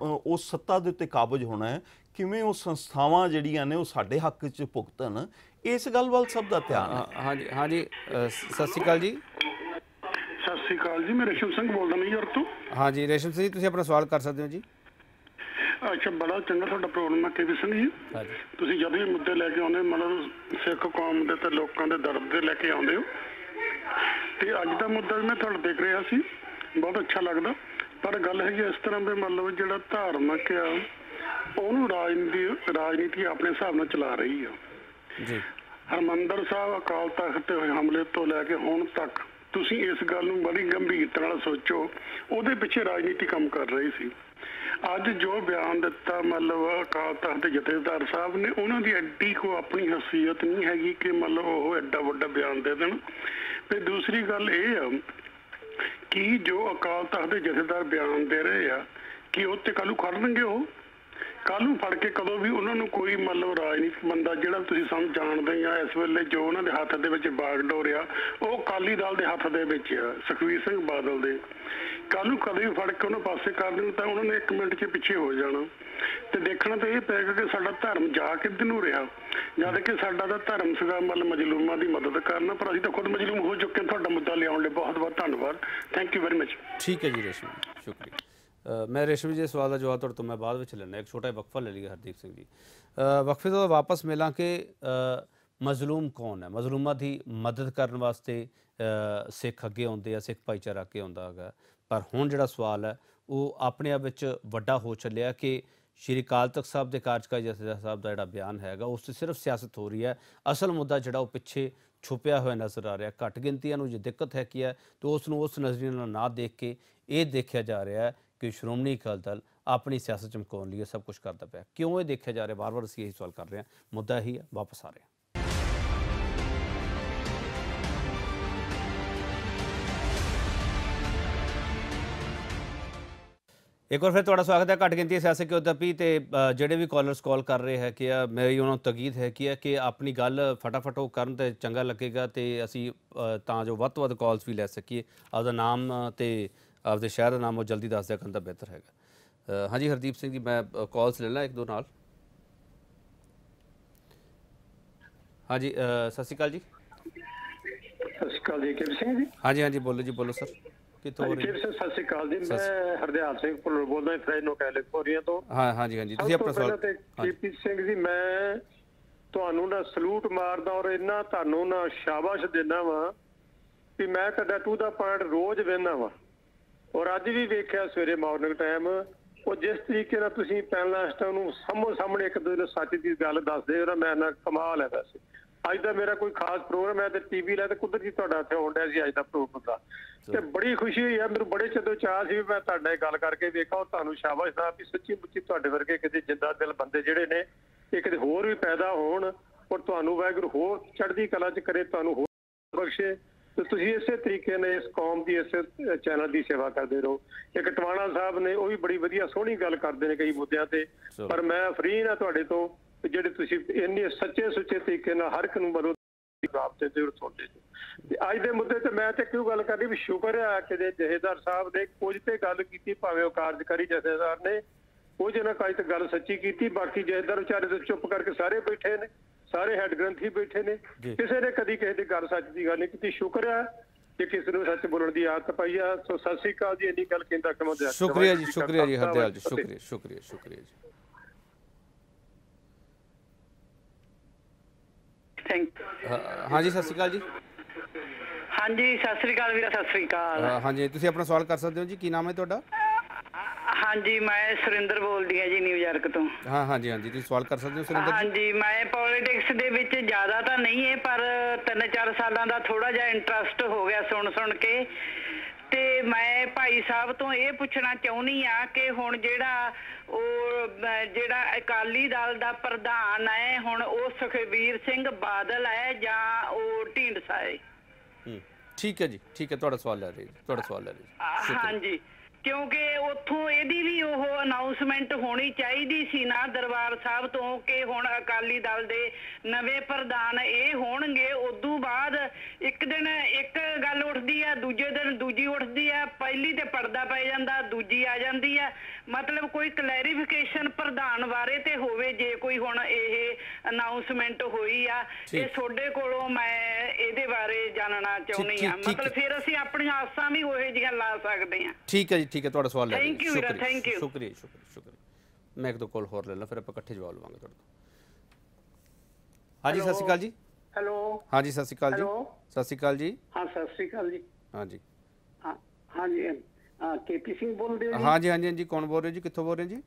ਉਹ ਸੱਤਾ ਦੇ ਉੱਤੇ ਕਾਬਜ ਹੋਣਾ ਹੈ ਕਿਵੇਂ ਉਹ ਸੰਸਥਾਵਾਂ ਜਿਹੜੀਆਂ ਨੇ ਉਹ ਸਾਡੇ ਹੱਕ 'ਚ ਭੁਗਤਣ ਇਸ ਗੱਲ ਵੱਲ ਸਭ ਦਾ ਧਿਆਨ ਹੈ ਹਾਂਜੀ ਹਾਂਜੀ ਸਤਿ ਸ਼੍ਰੀ ਅਕਾਲ ਜੀ ਸਤਿ ਸ਼੍ਰੀ ਅਕਾਲ ਜੀ ਮੈਂ ਰੇਸ਼ਮ ਸਿੰਘ ਬੋਲਦਾ ਨਿਊਯਾਰਕ ਤੋਂ ਹਾਂਜੀ ਰੇਸ਼ਮ ਸਿੰਘ ਤੁਸੀਂ ਆਪਣਾ ਸਵਾਲ ਕਰ ਸਕਦੇ ਹੋ ਜੀ ਅੱਛਾ ਬੜਾ ਚੰਗਾ ਤੁਹਾਡਾ ਪ੍ਰੋਗਰਾਮ ਹੈ ਕੇਵੀ ਸਿੰਘ ਜੀ ਤੁਸੀਂ ਜਦ ਵੀ ਮੁੱਦੇ ਲੈ ਕੇ ਆਉਂਦੇ ਮਤਲਬ ਸਿੱਖ ਕੌਮ ਦੇ ਤੇ ਲੋਕਾਂ ਦੇ ਦਰਦ ਦੇ ਲੈ ਕੇ ਆਉਂਦੇ ਹੋ ਤੇ ਅੱਜ ਦਾ ਮੁੱਦਾ ਮੈਂ ਤੁਹਾਨੂੰ ਦੇਖ ਰਿਹਾ ਸੀ ਬਹੁਤ ਅੱਛਾ ਲੱਗਦਾ ਪਰ ਗੱਲ ਹੈਗੀ ਇਸ ਤਰ੍ਹਾਂ ਦੇ ਮੰਨ ਲਓ ਜਿਹੜਾ ਧਾਰਮਿਕ ਆ ਉਹਨੂੰ ਰਾਜਨੀਤੀ ਰਾਜਨੀਤੀ ਆਪਣੇ ਹਿਸਾਬ ਨਾਲ ਚਲਾ ਰਹੀ ਆ ਜੀ ਹਰਮੰਦਰ ਸਾਹਿਬ ਅਕਾਲ ਤਖਤ ਤੇ ਹੋਏ ਹਮਲੇ ਤੋਂ ਲੈ ਕੇ ਹੁਣ ਤੱਕ ਤੁਸੀਂ ਇਸ ਗੱਲ ਨੂੰ ਬੜੀ ਗੰਭੀਰਤਾ ਨਾਲ ਸੋਚੋ ਉਹਦੇ ਪਿੱਛੇ ਰਾਜਨੀਤੀ ਕੰਮ ਕਰ ਰਹੀ ਸੀ ਅੱਜ ਜੋ ਬਿਆਨ ਦਿੱਤਾ ਮਤਲਬ ਅਕਾਲ ਤਖਤ ਦੇ ਜਥੇਦਾਰ ਸਾਹਿਬ ਨੇ ਉਹਨਾਂ ਦੀ ਐਡੀ ਕੋ ਆਪਣੀ ਹਸੀਅਤ ਨਹੀਂ ਹੈਗੀ ਕਿ ਮਤਲਬ ਉਹ ਐਡਾ ਵੱਡਾ ਬਿਆਨ ਦੇ ਦੇਣ ਤੇ ਦੂਸਰੀ ਗੱਲ ਇਹ ਆ ਕੀ ਜੋ ਅਕਾਲ ਤਖਤ ਦੇ ਜਥੇਦਾਰ ਬਿਆਨ ਦੇ ਰਹੇ ਆ ਕਿ ਤੇ ਕੱਲੂ ਖੜਨਗੇ ਉਹ ਕੱਲ ਨੂੰ ਫੜ ਕੇ ਕਦੋਂ ਵੀ ਉਹਨਾਂ ਨੂੰ ਕੋਈ ਮਤਲਬ ਰਾਜਨੀਤਿਕ ਬੰਦਾ ਜਿਹੜਾ ਤੁਸੀਂ ਸਾਨੂੰ ਜਾਣਦੇ ਆ ਇਸ ਵੇਲੇ ਜੋ ਉਹਨਾਂ ਦੇ ਹੱਥ ਦੇ ਵਿੱਚ ਬਾਗਡੋਰ ਆ ਉਹ ਕਾਲੀ ਦਲ ਦੇ ਹੱਥ ਦੇ ਵਿੱਚ ਆ ਸੁਖਵੀਰ ਸਿੰਘ ਬਾਦਲ ਦੇ ਕੱਲ ਨੂੰ ਕਦੇ ਵੀ ਫੜ ਕੇ ਉਹਨਾਂ ਪਾਸੇ ਕਰ ਦੇਣ ਤਾਂ ਉਹਨਾਂ ਨੇ 1 ਮਿੰਟ 'ਚ ਪਿੱਛੇ ਹੋ ਜਾਣਾ ਤੇ ਦੇਖਣਾ ਤਾਂ ਇਹ ਪੈਗਾ ਕਿ ਸਾਡਾ ਧਰਮ ਜਾ ਕਿੱਧਰ ਨੂੰ ਰਿਹਾ ਜਦ ਕਿ ਸਾਡਾ ਤਾਂ ਧਰਮ ਸਗਾ ਮਤਲਬ ਮਜਲੂਮਾਂ ਦੀ ਮਦਦ ਕਰਨਾ ਪਰ ਅਸੀਂ ਤਾਂ ਖੁਦ ਮਜਲੂਮ ਹੋ ਚੁੱਕੇ ਹਾਂ ਤੁਹਾਡਾ ਮੁੱਦਾ ਲਿਆਉਣ ਲਈ ਬਹੁਤ ਬਹੁਤ ਧੰਨਵਾਦ ਥੈਂਕ ਯੂ ਵੈਰੀ ਮਚ ਠੀਕ ਹੈ ਜੀ ਰਸ਼ਮੀ ਸ਼ੁਕਰੀਆ ਮੈਂ ਰਿਸ਼ਵੀ ਜੀ ਸਵਾਲ ਦਾ ਜਵਾਬ ਤੁਹਾਡੇ ਤੋਂ ਮੈਂ ਬਾਅਦ ਵਿੱਚ ਲੈਣਾ ਇੱਕ ਛੋਟਾ ਵਕਫਾ ਲੈ ਲਈਏ ਹਰਦੀਪ ਸਿੰਘ ਜੀ ਵਕਫੇ ਤੋਂ ਵਾਪਸ ਮਿਲਾਂ ਕਿ ਮਜ਼ਲੂਮ ਕੌਣ ਹੈ ਮਜ਼ਲੂਮਾਂ ਦੀ ਮਦਦ ਕਰਨ ਵਾਸਤੇ ਸਿੱਖ ਅੱਗੇ ਆਉਂਦੇ ਆ ਸਿੱਖ ਭਾਈਚਾਰਾ ਅੱਗੇ ਆਉਂਦਾ ਹੈਗਾ ਪਰ ਹੁਣ ਜਿਹੜਾ ਸਵਾਲ ਹੈ ਉਹ ਆਪਣੇ ਆਪ ਵਿੱਚ ਵੱਡਾ ਹੋ ਚੱਲਿਆ ਕਿ ਸ਼੍ਰੀ ਕਾਲ ਤਖਤ ਸਾਹਿਬ ਦੇ ਕਾਰਜਕਾਰੀ ਜਥੇਦਾਰ ਸਾਹਿਬ ਦਾ ਜਿਹੜਾ ਬਿਆਨ ਹੈਗਾ ਉਸ ਤੇ ਸਿਰਫ ਸਿਆਸਤ ਹੋ ਰਹੀ ਹੈ ਅਸਲ ਮੁੱਦਾ ਜਿਹੜਾ ਉਹ ਪਿੱਛੇ ਛੁਪਿਆ ਹੋਇਆ ਨਜ਼ਰ ਆ ਰਿਹਾ ਘਟ ਗਿਣਤੀਆਂ ਨੂੰ ਜੇ ਦਿੱਕਤ ਹੈ ਕੀ ਹੈ ਤੇ ਉਸ ਨੂੰ ਉਸ ਨਜ਼ਰੀਏ ਨਾਲ ਨਾ ਦੇਖ ਕੇ ਇਹ ਦੇਖਿਆ ਜਾ ਰਿਹਾ ਹੈ ਕਿ ਸ਼੍ਰੋਮਣੀ ਅਕਾਲੀ ਦਲ ਆਪਣੀ ਸਿਆਸਤ ਚਮਕਾਉਣ ਲਈ ਸਭ ਕੁਝ ਕਰਦਾ ਪਿਆ ਕਿਉਂ ਇਹ ਦੇਖਿਆ ਜਾ ਰਿਹਾ ਬਾਰ-ਬਾਰ ਅਸੀਂ ਇਹੀ ਸਵਾਲ ਕਰ ਰਹੇ ਹਾਂ ਮੁੱਦਾ ਇਹੀ ਹੈ ਵਾਪਸ ਆ ਰਿਹਾ ਇੱਕ ਵਾਰ ਫਿਰ ਤੁਹਾਡਾ ਸਵਾਗਤ ਹੈ ਘਟ ਗਿਣਤੀ ਸਿਆਸਤ ਕਿਉਂ ਦੱਪੀ ਤੇ ਜਿਹੜੇ ਵੀ ਕਾਲਰਸ ਕਾਲ ਕਰ ਰਹੇ ਹੈ ਕਿ ਮੇਰੀ ਉਹਨਾਂ ਨੂੰ ਤਗੀਦ ਹੈ ਕਿ ਕਿ ਆਪਣੀ ਗੱਲ ਫਟਾਫਟ ਉਹ ਕਰਨ ਤੇ ਚੰਗਾ ਲੱਗੇਗਾ ਤੇ ਅਸੀਂ ਤਾਂ ਜੋ ਵੱਧ ਤੋਂ ਵੱਧ ਕਾਲਸ ਵੀ ਲੈ ਸਕੀਏ ਆਪਦਾ ਨਾਮ ਤੇ ਆਪਦੇ ਸ਼ਹਿਰ ਦਾ ਨਾਮ ਉਹ ਜਲਦੀ ਦੱਸ ਦਿਆ ਕਰਨ ਦਾ ਬਿਹਤਰ ਹੈਗਾ ਹਾਂਜੀ ਹਰਦੀਪ ਸਿੰਘ ਜੀ ਮੈਂ ਕਾਲਸ ਲੈ ਲਾਂ ਇੱਕ ਦੋ ਨਾਲ ਹਾਂਜੀ ਸਤਿ ਸ਼੍ਰੀ ਅਕਾਲ ਜੀ ਸਤਿ ਸ਼੍ਰੀ ਅਕਾਲ ਜੀ ਕਿਵ ਸਿੰਘ ਜੀ ਹਾਂਜੀ ਹਾਂਜੀ ਬੋਲੋ ਜੀ ਬੋਲੋ ਸਰ ਕਿੱਥੋਂ ਹੋ ਰਹੇ ਸਤਿ ਸ਼੍ਰੀ ਅਕਾਲ ਜੀ ਮੈਂ ਹਰਦੀਪ ਸਿੰਘ ਭੁੱਲਰ ਬੋਲਦਾ ਫ੍ਰੈਨੋ ਕੈਲੀਫੋਰਨੀਆ ਤੋਂ ਹਾਂ ਹਾਂਜੀ ਹਾਂਜੀ ਤੁਸੀਂ ਆਪਣਾ ਸਵਾਲ ਕੇਪੀ ਸਿੰਘ ਜੀ ਮੈਂ ਤੁਹਾਨੂੰ ਨਾ ਸਲੂਟ ਮਾਰਦਾ ਔਰ ਇੰਨਾ ਤੁਹਾਨੂੰ ਨਾ ਸ਼ਾਬਾਸ਼ ਦਿੰਦਾ ਵਾਂ ਕਿ ਮੈਂ ਤੁਹਾਡਾ ਟੂ ਦਾ ਪੁਆਇੰਟ ਰੋਜ਼ ਵੇਂਦਾ ਵਾਂ ਔਰ ਅੱਜ ਵੀ ਵੇਖਿਆ ਸਵੇਰੇ ਮਾਰਨਿੰਗ ਟਾਈਮ ਉਹ ਜਿਸ ਤਰੀਕੇ ਨਾਲ ਤੁਸੀਂ ਪੈਨਲਿਸਟਾਂ ਨੂੰ ਸਾਹਮਣੇ ਸਾਹਮਣੇ ਇੱਕ ਦੂਜੇ ਨੂੰ ਸੱਚ ਦੀ ਗੱਲ ਦੱਸਦੇ ਹੋ ਨਾ ਮੈਂ ਨਾ ਕਮਾਲ ਹੈ ਵੈਸੇ ਅੱਜ ਦਾ ਮੇਰਾ ਕੋਈ ਖਾਸ ਪ੍ਰੋਗਰਾਮ ਹੈ ਤੇ ਟੀਵੀ ਲੈ ਤੇ ਕੁਦਰਤੀ ਤੁਹਾਡਾ ਇੱਥੇ ਦਾ ਸੀ ਅੱਜ ਦਾ ਪ੍ਰੋਗਰਾਮ ਦਾ ਤੇ ਬੜੀ ਖੁਸ਼ੀ ਹੋਈ ਹੈ ਮੈਨੂੰ ਬੜੇ ਚਦੋਂ ਚਾਹ ਸੀ ਵੀ ਮੈਂ ਤੁਹਾਡੇ ਨਾਲ ਗੱਲ ਕਰਕੇ ਵੇਖਾਂ ਔਰ ਤੁਹਾਨੂੰ ਸ਼ਾਬਾਸ਼ ਸਾਹਿਬ ਵੀ ਸੱਚੀ ਮੁੱਚੀ ਤੁਹਾਡੇ ਵਰਗੇ ਕਿਤੇ ਜਿੰਦਾ ਦਿਲ ਬੰਦੇ ਜਿਹੜੇ ਨੇ ਇਹ ਕਿਤੇ ਹੋਰ ਵੀ ਪੈਦਾ ਹੋਣ ਔਰ ਤੁਹਾਨੂੰ ਵੈਗਰ ਹੋਰ ਚੜ੍ਹਦੀ ਕਲਾ 'ਚ ਕਰੇ ਤੁਹਾਨੂੰ ਹੋਰ ਬਖਸ਼ੇ ਤੇ ਤੁਸੀਂ ਇਸੇ ਤਰੀਕੇ ਨਾਲ ਇਸ ਕੌਮ ਦੀ ਇਸ ਚੈਨਲ ਦੀ ਸੇਵਾ ਕਰਦੇ ਰਹੋ ਇੱਕ ਟਵਾਣਾ ਸਾਹਿਬ ਨੇ ਉਹ ਵੀ ਬੜੀ ਵਧੀਆ ਸੋਹਣੀ ਗੱਲ ਕਰਦੇ ਨੇ ਕਈ ਮੁੱਦਿਆਂ ਤੇ ਪਰ ਮੈਂ ਫਰੀ ਨਾ ਤੁਹਾਡੇ ਤੋਂ ਜਿਹੜੇ ਤੁਸੀਂ ਇੰਨੇ ਸੱਚੇ ਸੁੱਚੇ ਤਰੀਕੇ ਨਾਲ ਹਰ ਇੱਕ ਨੂੰ ਬਰੋ ਰਾਬਤੇ ਤੇ ਤੁਹਾਡੇ ਤੇ ਅੱਜ ਦੇ ਮੁੱਦੇ ਤੇ ਮੈਂ ਤੇ ਕਿਉਂ ਗੱਲ ਕਰਦੀ ਵੀ ਸ਼ੁਕਰ ਹੈ ਕਿ ਦੇ ਜਹੇਦਾਰ ਸਾਹਿਬ ਨੇ ਕੁਝ ਤੇ ਗੱਲ ਕੀਤੀ ਭਾਵੇਂ ਉਹ ਕਾਰਜਕਾਰੀ ਜਹੇਦਾਰ ਨੇ ਕੁਝ ਨਾ ਕਾਇਤ ਗੱਲ ਸੱਚੀ ਕੀਤੀ ਬਾਕੀ ਜਹੇਦਾਰ ਵਿਚਾਰੇ ਤੇ ਚੁੱਪ ਕਰਕੇ ਸਾਰੇ ਬੈਠੇ ਨੇ ਸਾਰੇ ਹੈੱਡ ਗ੍ਰੰਥੀ ਬੈਠੇ ਨੇ ਕਿਸੇ ਨੇ ਕਦੀ ਕਿਸੇ ਦੀ ਗੱਲ ਸੱਚ ਦੀ ਗੱਲ ਨਹੀਂ ਕੀਤੀ ਸ਼ੁਕਰ ਆ ਕਿ ਕਿਸੇ ਨੂੰ ਸੱਚ ਬੋਲਣ ਦੀ ਆਦਤ ਪਈ ਆ ਸੋ ਸਤਿ ਸ੍ਰੀ ਅਕਾਲ ਜੀ ਇੰਨੀ ਗੱਲ ਕਹਿੰਦਾ ਕਮਦ ਸ਼ੁਕਰੀਆ ਜੀ ਸ਼ੁਕਰੀਆ ਜੀ ਹਰਦਿਆਲ ਜੀ ਸ਼ੁਕਰੀਆ ਸ਼ੁਕਰੀਆ ਸ਼ੁਕਰੀਆ ਜੀ ਥੈਂਕ ਹਾਂਜੀ ਸਤਿ ਸ੍ਰੀ ਅਕਾਲ ਜੀ ਹਾਂਜੀ ਸਤਿ ਸ੍ਰੀ ਅਕਾਲ ਵੀਰਾ ਸਤਿ ਸ੍ਰੀ ਅਕਾਲ ਹਾਂਜੀ ਤੁਸੀਂ ਆਪਣਾ ਸਵਾਲ ਕਰ ਸਕਦੇ ਹੋ ਜੀ ਕੀ ਨਾਮ ਹੈ ਤੁਹਾਡਾ ਹਾਂਜੀ ਮੈਂ ਸੁਰਿੰਦਰ ਬੋਲਦੀ ਆ ਜੀ ਨਿਊਯਾਰਕ ਤੋਂ ਹਾਂ ਹਾਂਜੀ ਹਾਂਜੀ ਤੁਸੀਂ ਸਵਾਲ ਕਰ ਸਕਦੇ ਹੋ ਸੁਰਿੰਦਰ ਹਾਂਜੀ ਮੈਂ ਪੋਲਿਟਿਕਸ ਦੇ ਵਿੱਚ ਜ਼ਿਆਦਾ ਤਾਂ ਨਹੀਂ ਹੈ ਪਰ 3-4 ਸਾਲਾਂ ਦਾ ਥੋੜਾ ਜਿਹਾ ਇੰਟਰਸਟ ਹੋ ਗਿਆ ਸੁਣ ਸੁਣ ਕੇ ਤੇ ਮੈਂ ਭਾਈ ਸਾਹਿਬ ਤੋਂ ਇਹ ਪੁੱਛਣਾ ਚਾਹੁੰਨੀ ਆ ਕਿ ਹੁਣ ਜਿਹੜਾ ਉਹ ਜਿਹੜਾ ਅਕਾਲੀ ਦਲ ਦਾ ਪ੍ਰਧਾਨ ਹੈ ਹੁਣ ਉਹ ਸੁਖਵੀਰ ਸਿੰਘ ਬਾਦਲ ਹੈ ਜਾਂ ਉਹ ਢੀਂਡਸਾ ਹੈ ਠੀਕ ਹੈ ਜੀ ਠੀਕ ਹੈ ਤੁਹਾਡਾ ਸਵਾਲ ਲੈ ਰਹੀ ਤੁਹਾਡਾ ਸਵਾਲ ਲੈ ਰਹੀ ਹਾਂਜੀ ਕਿਉਂਕਿ ਉੱਥੋਂ ਇਹਦੀ ਵੀ ਉਹ ਅਨਾਉਂਸਮੈਂਟ ਹੋਣੀ ਚਾਹੀਦੀ ਸੀ ਨਾ ਦਰਬਾਰ ਸਾਹਿਬ ਤੋਂ ਕਿ ਹੁਣ ਅਕਾਲੀ ਦਲ ਦੇ ਨਵੇਂ ਪ੍ਰਧਾਨ ਇਹ ਹੋਣਗੇ ਉਦੋਂ ਬਾਅਦ ਇੱਕ ਦਿਨ ਇੱਕ ਗੱਲ ਉੱਠਦੀ ਆ ਦੂਜੇ ਦਿਨ ਦੂਜੀ ਉੱਠਦੀ ਆ ਪਹਿਲੀ ਤੇ ਪਰਦਾ ਪੈ ਜਾਂਦਾ ਦੂਜੀ ਆ ਜਾਂਦੀ ਆ ਮਤਲਬ ਕੋਈ ਕਲੈਰੀਫਿਕੇਸ਼ਨ ਪ੍ਰਧਾਨ ਬਾਰੇ ਤੇ ਹੋਵੇ ਜੇ ਕੋਈ ਹੁਣ ਇਹ ਅਨਾਉਂਸਮੈਂਟ ਹੋਈ ਆ ਇਹ ਤੁਹਾਡੇ ਕੋਲੋਂ ਮੈਂ ਇਹਦੇ ਬਾਰੇ ਜਾਣਨਾ ਚਾਹੁੰਦੀ ਆ ਮਤਲਬ ਫਿਰ ਅਸੀਂ ਆਪਣੀਆਂ ਆਸਾਂ ਵੀ ਉਹੇ ਜਿਹੀਆਂ ਲਾ ਸਕਦੇ ਆ ਠੀਕ ਹੈ ਜੀ ਠੀਕ ਹੈ ਤੁਹਾਡਾ ਸਵਾਲ ਲੈ ਥੈਂਕ ਯੂ ਵੀਰਾ ਥੈਂਕ ਯੂ ਸ਼ੁਕਰੀਆ ਸ਼ੁਕਰੀਆ ਸ਼ੁਕਰੀਆ ਮੈਂ ਇੱਕ ਦੋ ਕੋਲ ਹੋਰ ਲੈ ਲਾਂ ਫਿਰ ਆਪਾਂ ਇਕੱਠੇ ਜਵਾਬ ਲਵਾਂਗੇ ਤੁਹਾਡਾ ਹਾਂਜੀ ਸਤਿ ਸ਼੍ਰੀ ਅਕਾਲ ਜੀ ਹੈਲੋ ਹਾਂਜੀ ਸਤਿ ਸ਼੍ਰੀ ਅਕਾਲ ਜੀ ਸਤਿ ਸ਼੍ਰੀ ਅਕਾਲ ਜੀ ਹਾਂ ਸਤਿ ਸ਼੍ਰੀ ਅਕਾਲ ਜੀ ਹਾਂਜੀ ਹਾਂ ਹਾਂਜੀ ਹਾਂ ਕੇਪੀ ਸਿੰਘ ਬੋਲਦੇ ਹੋ ਜੀ ਹਾਂਜੀ ਹਾਂਜੀ ਹਾਂਜੀ ਕੌਣ ਬੋਲ ਰਹੇ ਜੀ ਕਿੱਥੋਂ ਬੋਲ ਰਹੇ ਜੀ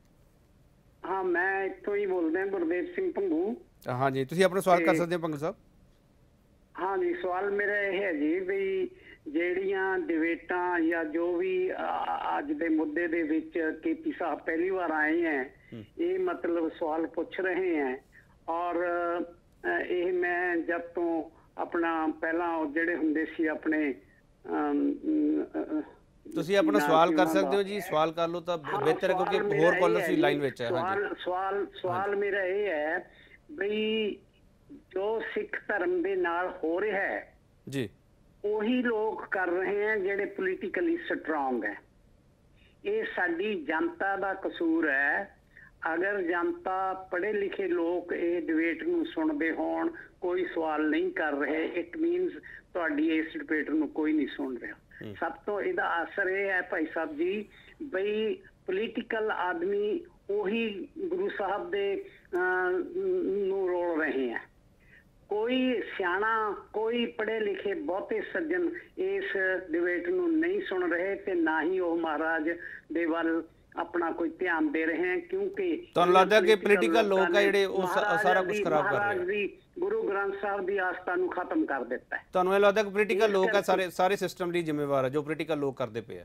ਹਾਂ ਮੈਂ ਇੱਥੋਂ ਹੀ ਬੋਲਦਾ ਗੁਰਦੇਵ ਸਿੰਘ ਭੰਗੂ ਹਾਂਜੀ ਤੁਸੀਂ ਆਪਣਾ ਸਵਾਲ ਕਰ ਸਕਦੇ ਹੋ ਪੰਗੂ ਸਾਹਿਬ ਹਾਂਜੀ ਸਵਾਲ ਮੇਰਾ ਇਹ ਹੈ ਜੀ ਵੀ ਜਿਹੜੀਆਂ ਡਿਬੇਟਾਂ ਜਾਂ ਜੋ ਵੀ ਅੱਜ ਦੇ ਮੁੱਦੇ ਦੇ ਵਿੱਚ ਕੇਪੀ ਸਾਹਿਬ ਪਹਿਲੀ ਵਾਰ ਆਏ ਹੈ ਇਹ ਮਤਲਬ ਸਵਾਲ ਪੁੱਛ ਰਹੇ ਹੈ ਔਰ ਇਹ ਮੈਂ ਜਦ ਤੋਂ ਆਪਣਾ ਪਹਿਲਾਂ ਜਿਹੜੇ ਹੁੰਦੇ ਸੀ ਆਪਣੇ ਤੁਸੀਂ ਆਪਣਾ ਸਵਾਲ ਕਰ ਸਕਦੇ ਹੋ ਜੀ ਸਵਾਲ ਕਰ ਲਓ ਤਾਂ ਬਿਹਤਰ ਹੈ ਕਿਉਂਕਿ ਹੋਰ ਕਾਲਰ ਵੀ ਲਾਈਨ ਵਿੱਚ ਹੈ ਹਾਂਜੀ ਸਵਾਲ ਸਵਾਲ ਮੇਰਾ ਇਹ ਹੈ ਬਈ ਜੋ ਸਿੱਖ ਧਰਮ ਦੇ ਨਾਲ ਹੋ ਰਿਹਾ ਹੈ ਜੀ ਉਹੀ ਲੋਕ ਕਰ ਰਹੇ ਆ ਜਿਹੜੇ ਪੋਲੀਟੀਕਲੀ ਸਟਰੋਂਗ ਹੈ ਇਹ ਸਾਡੀ ਜਨਤਾ ਦਾ ਕਸੂਰ ਹੈ ਅਗਰ ਜਨਤਾ ਪੜ੍ਹੇ ਲਿਖੇ ਲੋਕ ਇਹ ਡਿਬੇਟ ਨੂੰ ਸੁਣਦੇ ਹੋਣ ਕੋਈ ਸਵਾਲ ਨਹੀਂ ਕਰ ਰਹੇ ਇਟ ਮੀਨਸ ਤੁਹਾਡੀ ਇਸ ਡਿਬੇਟ ਨੂੰ ਕੋਈ ਨਹੀਂ ਸੁਣ ਰਿਹਾ ਸਭ ਤੋਂ ਇਹਦਾ ਅਸਰ ਇਹ ਹੈ ਭਾਈ ਸਾਹਿਬ ਜੀ ਬਈ ਪੋਲੀਟੀਕਲ ਆਦਮੀ ਉਹੀ ਗੁਰੂ ਸਾਹਿਬ ਦੇ ਨੂੰ ਰੋਲ ਰਹੇ ਆ ਕੋਈ ਸਿਆਣਾ ਕੋਈ ਪੜ੍ਹੇ ਲਿਖੇ ਬਹੁਤੇ ਸੱਜਣ ਇਸ ਡਿਬੇਟ ਨੂੰ ਨਹੀਂ ਸੁਣ ਰਹੇ ਤੇ ਨਾ ਹੀ ਉਹ ਮਹਾਰਾਜ ਦੇ ਵੱਲ ਆਪਣਾ ਕੋਈ ਧਿਆਨ ਦੇ ਰਹੇ ਹਨ ਕਿਉਂਕਿ ਤੁਹਾਨੂੰ ਲੱਗਦਾ ਕਿ ਪੋਲੀਟੀਕਲ ਲੋਕ ਆ ਜਿਹੜੇ ਉਹ ਸਾਰਾ ਕੁਝ ਖਰਾਬ ਕਰ ਰਹੇ ਆ ਗੁਰੂ ਗ੍ਰੰਥ ਸਾਹਿਬ ਦੀ ਆਸਥਾ ਨੂੰ ਖਤਮ ਕਰ ਦਿੱਤਾ ਹੈ ਤੁਹਾਨੂੰ ਇਹ ਲੱਗਦਾ ਕਿ ਪੋਲੀਟੀਕਲ ਲੋਕ ਆ ਸਾਰੇ ਸਾਰੇ ਸਿਸਟਮ ਦੀ ਜ਼ਿੰਮੇਵਾਰ ਆ ਜੋ ਪੋਲੀਟੀਕਲ ਲੋਕ ਕਰਦੇ ਪਏ ਆ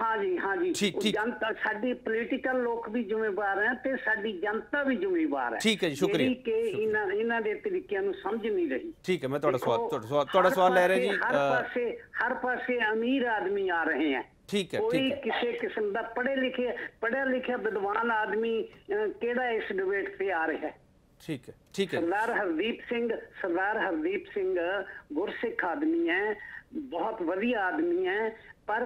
ਹਾਂਜੀ ਹਾਂਜੀ ਜਨਤਾ ਸਾਡੀ ਪੋਲੀਟੀਕਲ ਲੋਕ ਵੀ ਜ਼ਿੰਮੇਵਾਰ ਹੈ ਤੇ ਸਾਡੀ ਜਨਤਾ ਵੀ ਜ਼ਿੰਮੇਵਾਰ ਹੈ ਠੀਕ ਹੈ ਜੀ ਸ਼ੁਕਰੀਆ ਕਿ ਇਹਨਾਂ ਇਹਨਾਂ ਦੇ ਤਰੀਕਿਆਂ ਨੂੰ ਸਮਝ ਨਹੀਂ ਰਹੀ ਠੀਕ ਹੈ ਮੈਂ ਤੁਹਾਡਾ ਸਵਾਲ ਤੁਹਾਡਾ ਸਵਾਲ ਲੈ ਰਿਹਾ ਜੀ ਹਰ ਪਾਸੇ ਹਰ ਪਾਸੇ ਅਮੀਰ ਆਦਮੀ ਆ ਰਹੇ ਹਨ ਠੀਕ ਹੈ ਕੋਈ ਕਿਸੇ ਕਿਸਮ ਦਾ ਪੜ੍ਹੇ ਲਿਖੇ ਪੜ੍ਹਿਆ ਲਿਖਿਆ ਵਿਦਵਾਨ ਆਦਮੀ ਕਿਹੜਾ ਇਸ ਡਿਬੇਟ ਤੇ ਆ ਰਿਹਾ ਹੈ ਠੀਕ ਹੈ ਠੀਕ ਹੈ ਸਰਦਾਰ ਹਰਦੀਪ ਸਿੰਘ ਸਰਦਾਰ ਹਰਦੀਪ ਸਿੰਘ ਗੁਰਸਿੱਖ ਆਦਮੀ ਹੈ ਬਹੁਤ ਵਧੀਆ ਆਦਮੀ ਹੈ ਪਰ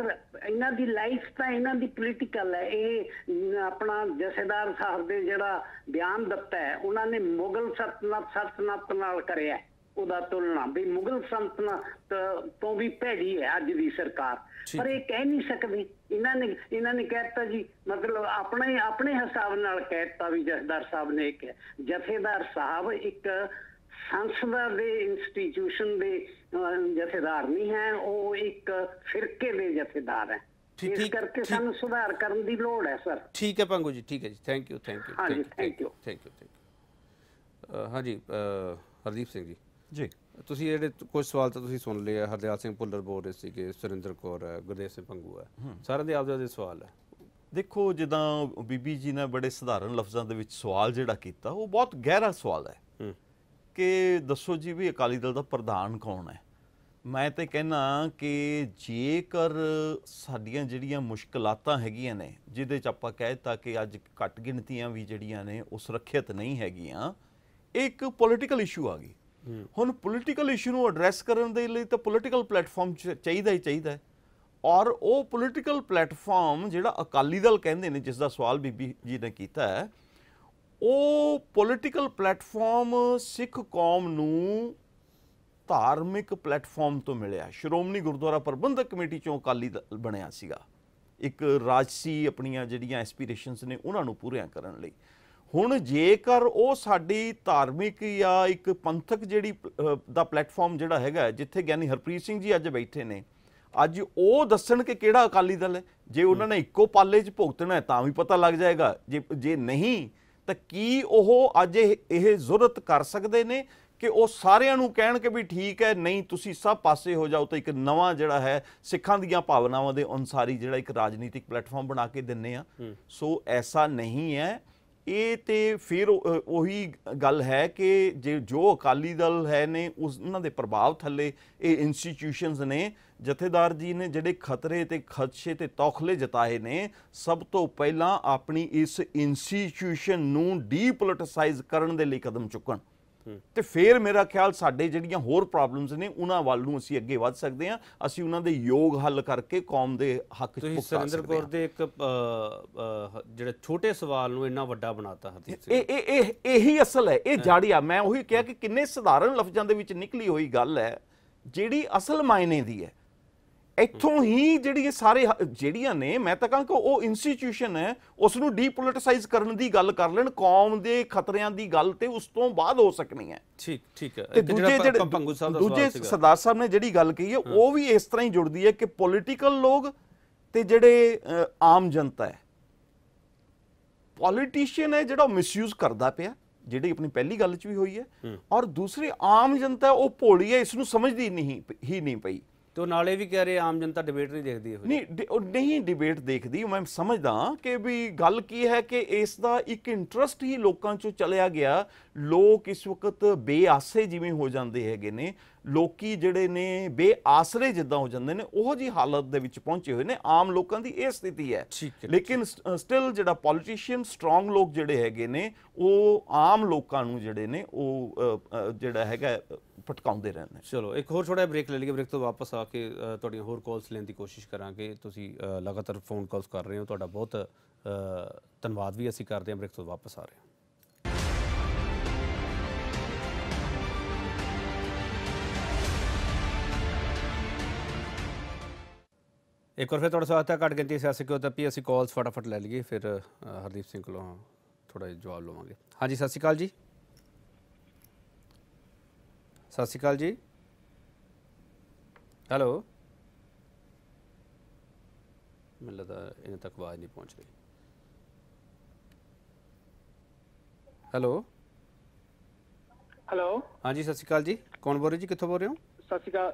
ਇਹਨਾਂ ਦੀ ਲਾਈਫ ਤਾਂ ਇਹਨਾਂ ਦੀ ਪੋਲੀਟੀਕਲ ਹੈ ਇਹ ਆਪਣਾ ਜਸੇਦਾਰ ਸਾਹਿਬ ਦੇ ਜਿਹੜਾ ਬਿਆਨ ਦਿੱਤਾ ਹੈ ਉਹਨਾਂ ਨੇ ਮੁਗਲ ਸਲਤਨਤ ਸਲਤਨਤ ਨਾਲ ਕਰਿਆ ਉਹਦਾ ਤੁਲਨਾ ਵੀ ਮੁਗਲ ਸਲਤਨਤ ਤੋਂ ਵੀ ਭੈੜੀ ਹੈ ਅੱਜ ਦੀ ਸਰਕਾਰ ਪਰ ਇਹ ਕਹਿ ਨਹੀਂ ਸਕਦੇ ਇਹਨਾਂ ਨੇ ਇਹਨਾਂ ਨੇ ਕਹਿਤਾ ਜੀ ਮਤਲਬ ਆਪਣੇ ਆਪਣੇ ਹਿਸਾਬ ਨਾਲ ਕਹਿਤਾ ਵੀ ਜਸਦਾਰ ਸਾਹਿਬ ਨੇ ਇੱਕ ਜਥੇਦਾਰ ਸਾਹਿਬ ਇੱਕ ਸੰਸਦ ਦੇ ਇੰਸਟੀਚਿਊਸ਼ਨ ਦੇ ਜਥੇਦਾਰ ਨਹੀਂ ਹੈ ਉਹ ਇੱਕ ਫਿਰਕੇ ਦੇ ਜਥੇਦਾਰ ਹੈ ਇਸ ਕਰਕੇ ਸਾਨੂੰ ਸੁਧਾਰ ਕਰਨ ਦੀ ਲੋੜ ਹੈ ਸਰ ਠੀਕ ਹੈ ਪੰਗੂ ਜੀ ਠੀਕ ਹੈ ਜੀ ਥੈਂਕ ਯੂ ਥੈਂਕ ਯੂ ਹਾਂ ਜੀ ਥੈਂਕ ਯੂ ਥੈਂਕ ਯੂ ਹਾਂ ਜੀ ਹਰਦੀਪ ਸਿੰਘ ਜੀ ਜੀ ਤੁਸੀਂ ਜਿਹੜੇ ਕੁਝ ਸਵਾਲ ਤਾਂ ਤੁਸੀਂ ਸੁਣ ਲਏ ਹਰਦੇਵ ਸਿੰਘ ਭੁੱਲਰ ਬੋਲ ਰਹੇ ਸੀਗੇ ਸੁਰਿੰਦਰ ਕੌਰ ਹੈ ਗੁਰਦੇਵ ਸਿੰਘ ਪੰਗੂ ਹੈ ਸਾਰਿਆਂ ਦੇ ਆਪਦੇ ਸਵਾਲ ਹੈ ਦੇਖੋ ਜਿੱਦਾਂ ਬੀਬੀ ਜੀ ਨੇ ਬੜੇ ਸਧਾਰਨ ਲਫ਼ਜ਼ਾਂ ਦੇ ਵਿੱਚ ਸਵਾਲ ਜਿਹੜਾ ਕੀਤਾ ਉਹ ਬਹੁਤ ਗਹਿਰਾ ਸਵਾਲ ਹੈ ਕਿ ਦੱਸੋ ਜੀ ਵੀ ਅਕਾਲੀ ਦਲ ਦਾ ਪ੍ਰਧਾਨ ਕੌਣ ਹੈ ਮੈਂ ਤੇ ਕਹਿਣਾ ਕਿ ਜੇਕਰ ਸਾਡੀਆਂ ਜਿਹੜੀਆਂ ਮੁਸ਼ਕਲਾਤਾਂ ਹੈਗੀਆਂ ਨੇ ਜਿਹਦੇ ਚ ਆਪਾਂ ਕਹਿਤਾ ਕਿ ਅੱਜ ਘੱਟ ਗਿਣਤੀਆਂ ਵੀ ਜਿਹੜੀਆਂ ਨੇ ਉਹ ਸੁਰੱਖਿਅਤ ਨਹੀਂ ਹੈਗੀਆਂ ਇੱਕ ਪੋਲਿਟੀਕਲ ਇਸ਼ੂ ਆ ਗਈ ਹੁਣ ਪੋਲੀਟੀਕਲ ਇਸ਼ੂ ਨੂੰ ਐਡਰੈਸ ਕਰਨ ਦੇ ਲਈ ਤਾਂ ਪੋਲੀਟੀਕਲ ਪਲੇਟਫਾਰਮ ਚਾਹੀਦਾ ਹੀ ਚਾਹੀਦਾ ਹੈ ਔਰ ਉਹ ਪੋਲੀਟੀਕਲ ਪਲੇਟਫਾਰਮ ਜਿਹੜਾ ਅਕਾਲੀ ਦਲ ਕਹਿੰਦੇ ਨੇ ਜਿਸ ਦਾ ਸਵਾਲ ਬੀਬੀ ਜੀ ਨੇ ਕੀਤਾ ਹੈ ਉਹ ਪੋਲੀਟੀਕਲ ਪਲੇਟਫਾਰਮ ਸਿੱਖ ਕੌਮ ਨੂੰ ਧਾਰਮਿਕ ਪਲੇਟਫਾਰਮ ਤੋਂ ਮਿਲਿਆ ਸ਼੍ਰੋਮਣੀ ਗੁਰਦੁਆਰਾ ਪ੍ਰਬੰਧਕ ਕਮੇਟੀ ਚੋਂ ਅਕਾਲੀ ਦਲ ਬਣਿਆ ਸੀਗਾ ਇੱਕ ਰਾਜਸੀ ਆਪਣੀਆਂ ਜਿਹੜੀਆਂ ਐਸਪੀਰੇਸ਼ਨਸ ਨੇ ਉਹਨਾਂ ਨੂੰ ਪੂਰੀਆਂ ਕਰਨ ਲਈ ਹੁਣ ਜੇਕਰ ਉਹ ਸਾਡੀ ਧਾਰਮਿਕ ਜਾਂ ਇੱਕ ਪੰਥਕ ਜਿਹੜੀ ਦਾ ਪਲੇਟਫਾਰਮ ਜਿਹੜਾ ਹੈਗਾ ਜਿੱਥੇ ਗਿਆਨੀ ਹਰਪ੍ਰੀਤ ਸਿੰਘ ਜੀ ਅੱਜ ਬੈਠੇ ਨੇ ਅੱਜ ਉਹ ਦੱਸਣ ਕਿ ਕਿਹੜਾ ਅਕਾਲੀ ਦਲ ਹੈ ਜੇ ਉਹਨਾਂ ਨੇ ਇੱਕੋ ਪਾਲੇ 'ਚ ਭੁਗਤਣਾ ਹੈ ਤਾਂ ਵੀ ਪਤਾ ਲੱਗ ਜਾਏਗਾ ਜੇ ਜੇ ਨਹੀਂ ਤਾਂ ਕੀ ਉਹ ਅੱਜ ਇਹ ਜ਼ੁਰਤ ਕਰ ਸਕਦੇ ਨੇ ਕਿ ਉਹ ਸਾਰਿਆਂ ਨੂੰ ਕਹਿਣ ਕਿ ਵੀ ਠੀਕ ਹੈ ਨਹੀਂ ਤੁਸੀਂ ਸਭ ਪਾਸੇ ਹੋ ਜਾਓ ਤਾਂ ਇੱਕ ਨਵਾਂ ਜਿਹੜਾ ਹੈ ਸਿੱਖਾਂ ਦੀਆਂ ਭਾਵਨਾਵਾਂ ਦੇ ਅਨਸਾਰੀ ਜਿਹੜਾ ਇੱਕ ਰਾਜਨੀਤਿਕ ਪਲੇਟਫਾਰਮ ਬਣਾ ਕੇ ਦਿੰਨੇ ਆ ਸੋ ਐਸਾ ਨਹੀਂ ਹੈ ਇਹ ਤੇ ਫਿਰ ਉਹੀ ਗੱਲ ਹੈ ਕਿ ਜੇ ਜੋ ਅਕਾਲੀ ਦਲ ਹੈ ਨੇ ਉਸ ਉਹਨਾਂ ਦੇ ਪ੍ਰਭਾਵ ਥੱਲੇ ਇਹ ਇੰਸਟੀਟਿਊਸ਼ਨਸ ਨੇ ਜਥੇਦਾਰ ਜੀ ਨੇ ਜਿਹੜੇ ਖਤਰੇ ਤੇ ਖਦਸ਼ੇ ਤੇ ਤੌਖਲੇ ਜਤਾਏ ਨੇ ਸਭ ਤੋਂ ਪਹਿਲਾਂ ਆਪਣੀ ਇਸ ਇੰਸਟੀਟਿਊਸ਼ਨ ਨੂੰ ਡੀਪੋਲਿਟਿਸਾਈਜ਼ ਕਰਨ ਦੇ ਲਈ ਕਦਮ ਚੁੱਕਣ ਤੇ ਫਿਰ ਮੇਰਾ ਖਿਆਲ ਸਾਡੇ ਜਿਹੜੀਆਂ ਹੋਰ ਪ੍ਰੋਬਲਮਸ ਨੇ ਉਹਨਾਂ ਵੱਲ ਨੂੰ ਅਸੀਂ ਅੱਗੇ ਵੱਧ ਸਕਦੇ ਹਾਂ ਅਸੀਂ ਉਹਨਾਂ ਦੇ ਯੋਗ ਹੱਲ ਕਰਕੇ ਕੌਮ ਦੇ ਹੱਕ ਚ ਪਹੁੰਚਾ ਸਕਦੇ ਹਾਂ ਸੁਰਿੰਦਰਪੁਰ ਦੇ ਇੱਕ ਜਿਹੜੇ ਛੋਟੇ ਸਵਾਲ ਨੂੰ ਇੰਨਾ ਵੱਡਾ ਬਣਾਤਾ ਹਰਦੀਪ ਸਿੰਘ ਇਹ ਇਹ ਇਹੀ ਅਸਲ ਹੈ ਇਹ ਜਾੜੀਆ ਮੈਂ ਉਹੀ ਕਿਹਾ ਕਿ ਕਿੰਨੇ ਸਧਾਰਨ ਲਫ਼ਜ਼ਾਂ ਦੇ ਵਿੱਚ ਨਿਕਲੀ ਹੋਈ ਗੱਲ ਹੈ ਜਿਹੜੀ ਅਸਲ ਮਾਇਨੇ ਦੀ ਹੈ ਇੱਥੋਂ ਹੀ ਜਿਹੜੀ ਸਾਰੇ ਜਿਹੜੀਆਂ ਨੇ ਮੈਂ ਤਾਂ ਕਹਾਂ ਕਿ ਉਹ ਇੰਸਟੀਟਿਊਸ਼ਨ ਹੈ ਉਸ ਨੂੰ ਡੀਪੋਲਿਟਿਸਾਈਜ਼ ਕਰਨ ਦੀ ਗੱਲ ਕਰ ਲੈਣ ਕੌਮ ਦੇ ਖਤਰਿਆਂ ਦੀ ਗੱਲ ਤੇ ਉਸ ਤੋਂ ਬਾਅਦ ਹੋ ਸਕਣੀ ਹੈ ਠੀਕ ਠੀਕ ਹੈ ਤੇ ਦੂਜੇ ਜਿਹੜੇ ਦੂਜੇ ਸਰਦਾਰ ਸਾਹਿਬ ਨੇ ਜਿਹੜੀ ਗੱਲ ਕਹੀ ਹੈ ਉਹ ਵੀ ਇਸ ਤਰ੍ਹਾਂ ਹੀ ਜੁੜਦੀ ਹੈ ਕਿ ਪੋਲਿਟੀਕਲ ਲੋਕ ਤੇ ਜਿਹੜੇ ਆਮ ਜਨਤਾ ਹੈ ਪੋਲੀਟੀਸ਼ੀਅਨ ਹੈ ਜਿਹੜਾ ਮਿਸਯੂਜ਼ ਕਰਦਾ ਪਿਆ ਜਿਹੜੀ ਆਪਣੀ ਪਹਿਲੀ ਗੱਲ 'ਚ ਵੀ ਹੋਈ ਹੈ ਔਰ ਦੂਸਰੀ ਆਮ ਜਨਤਾ ਉਹ ਭੋਲੀ ਹੈ ਇਸ ਨੂੰ ਸਮਝਦੀ ਨਹੀਂ ਹੀ ਨਹੀਂ ਪਈ ਤੇ ਉਹ ਨਾਲੇ ਵੀ ਕਹਿ ਰਹੇ ਆਮ ਜਨਤਾ ਡਿਬੇਟ ਨਹੀਂ ਦੇਖਦੀ ਇਹੋ ਨਹੀਂ ਉਹ ਨਹੀਂ ਡਿਬੇਟ ਦੇਖਦੀ ਮੈਂ ਸਮਝਦਾ ਕਿ ਵੀ ਗੱਲ ਕੀ ਹੈ ਕਿ ਇਸ ਦਾ ਇੱਕ ਇੰਟਰਸਟ ਹੀ ਲੋਕਾਂ 'ਚੋਂ ਚਲਿਆ ਗਿਆ ਲੋਕ ਇਸ ਵਕਤ ਬੇਆਸੇ ਜਿਵੇਂ ਹੋ ਜਾਂਦੇ ਹੈਗੇ ਨੇ ਲੋਕੀ ਜਿਹੜੇ ਨੇ ਬੇਆਸਰੇ ਜਿੱਦਾਂ ਹੋ ਜਾਂਦੇ ਨੇ ਉਹ ਜੀ ਹਾਲਤ ਦੇ ਵਿੱਚ ਪਹੁੰਚੇ ਹੋਏ ਨੇ ਆਮ ਲੋਕਾਂ ਦੀ ਇਹ ਸਥਿਤੀ ਹੈ ਲੇਕਿਨ ਸਟਿਲ ਜਿਹੜਾ ਪੋਲੀਟੀਸ਼ੀਅਨ ਸਟਰੋਂਗ ਲੋਕ ਜਿਹੜੇ ਹੈਗੇ ਨੇ ਉਹ ਆਮ ਲੋਕਾਂ ਨੂੰ ਜਿਹੜੇ ਨੇ ਉਹ ਜਿਹੜਾ ਹੈਗਾ ਭਟਕਾਉਂਦੇ ਰਹਿੰਦੇ ਚਲੋ ਇੱਕ ਹੋਰ ਛੋਟਾ ਬ੍ਰੇਕ ਲੈ ਲਈਏ ਬ੍ਰੇਕ ਤੋਂ ਵਾਪਸ ਆ ਕੇ ਤੁਹਾਡੀਆਂ ਹੋਰ ਕਾਲਸ ਲੈਣ ਦੀ ਕੋਸ਼ਿਸ਼ ਕਰਾਂਗੇ ਤੁਸੀਂ ਲਗਾਤਾਰ ਫੋਨ ਕਾਲਸ ਕਰ ਰਹੇ ਹੋ ਤੁਹਾਡਾ ਬਹੁਤ ਧੰਨਵਾਦ ਵੀ ਅਸੀਂ ਕਰਦੇ ਹਾਂ ਬ੍ਰੇਕ ਤੋਂ ਵਾਪਸ ਆ ਰਹੇ ਹਾਂ ਇੱਕ ਵਾਰ ਫਿਰ ਤੁਹਾਡਾ ਸਵਾਗਤ ਹੈ ਘੱਟ ਗਿਣਤੀ ਸਿਆਸੀ ਕੋ ਤਾਂ ਪੀ ਅਸੀਂ ਕਾਲਸ ਫਟਾਫਟ ਲੈ ਲਈਏ ਫਿਰ ਹਰਦੀਪ ਸਿੰਘ ਕੋਲੋਂ ਥੋੜਾ ਜਿਹਾ ਜਵਾਬ ਲਵਾਂਗੇ ਹਾਂਜੀ ਸਤਿ ਸ਼੍ਰੀ ਅਕਾਲ ਜੀ ਸਤਿ ਸ਼੍ਰੀ ਅਕਾਲ ਜੀ ਹੈਲੋ ਮੈਨੂੰ ਲੱਗਦਾ ਇਹਨਾਂ ਤੱਕ ਆਵਾਜ਼ ਨਹੀਂ ਪਹੁੰਚ ਰਹੀ ਹੈਲੋ ਹੈਲੋ ਹਾਂਜੀ ਸਤਿ ਸ਼੍ਰੀ ਅਕਾਲ ਜੀ ਕੌਣ ਬੋਲ ਰਹੇ ਜੀ ਕਿੱਥੋਂ ਬੋਲ ਰਹੇ ਹੋ ਸਤਿ ਸ਼੍ਰੀ ਅਕਾਲ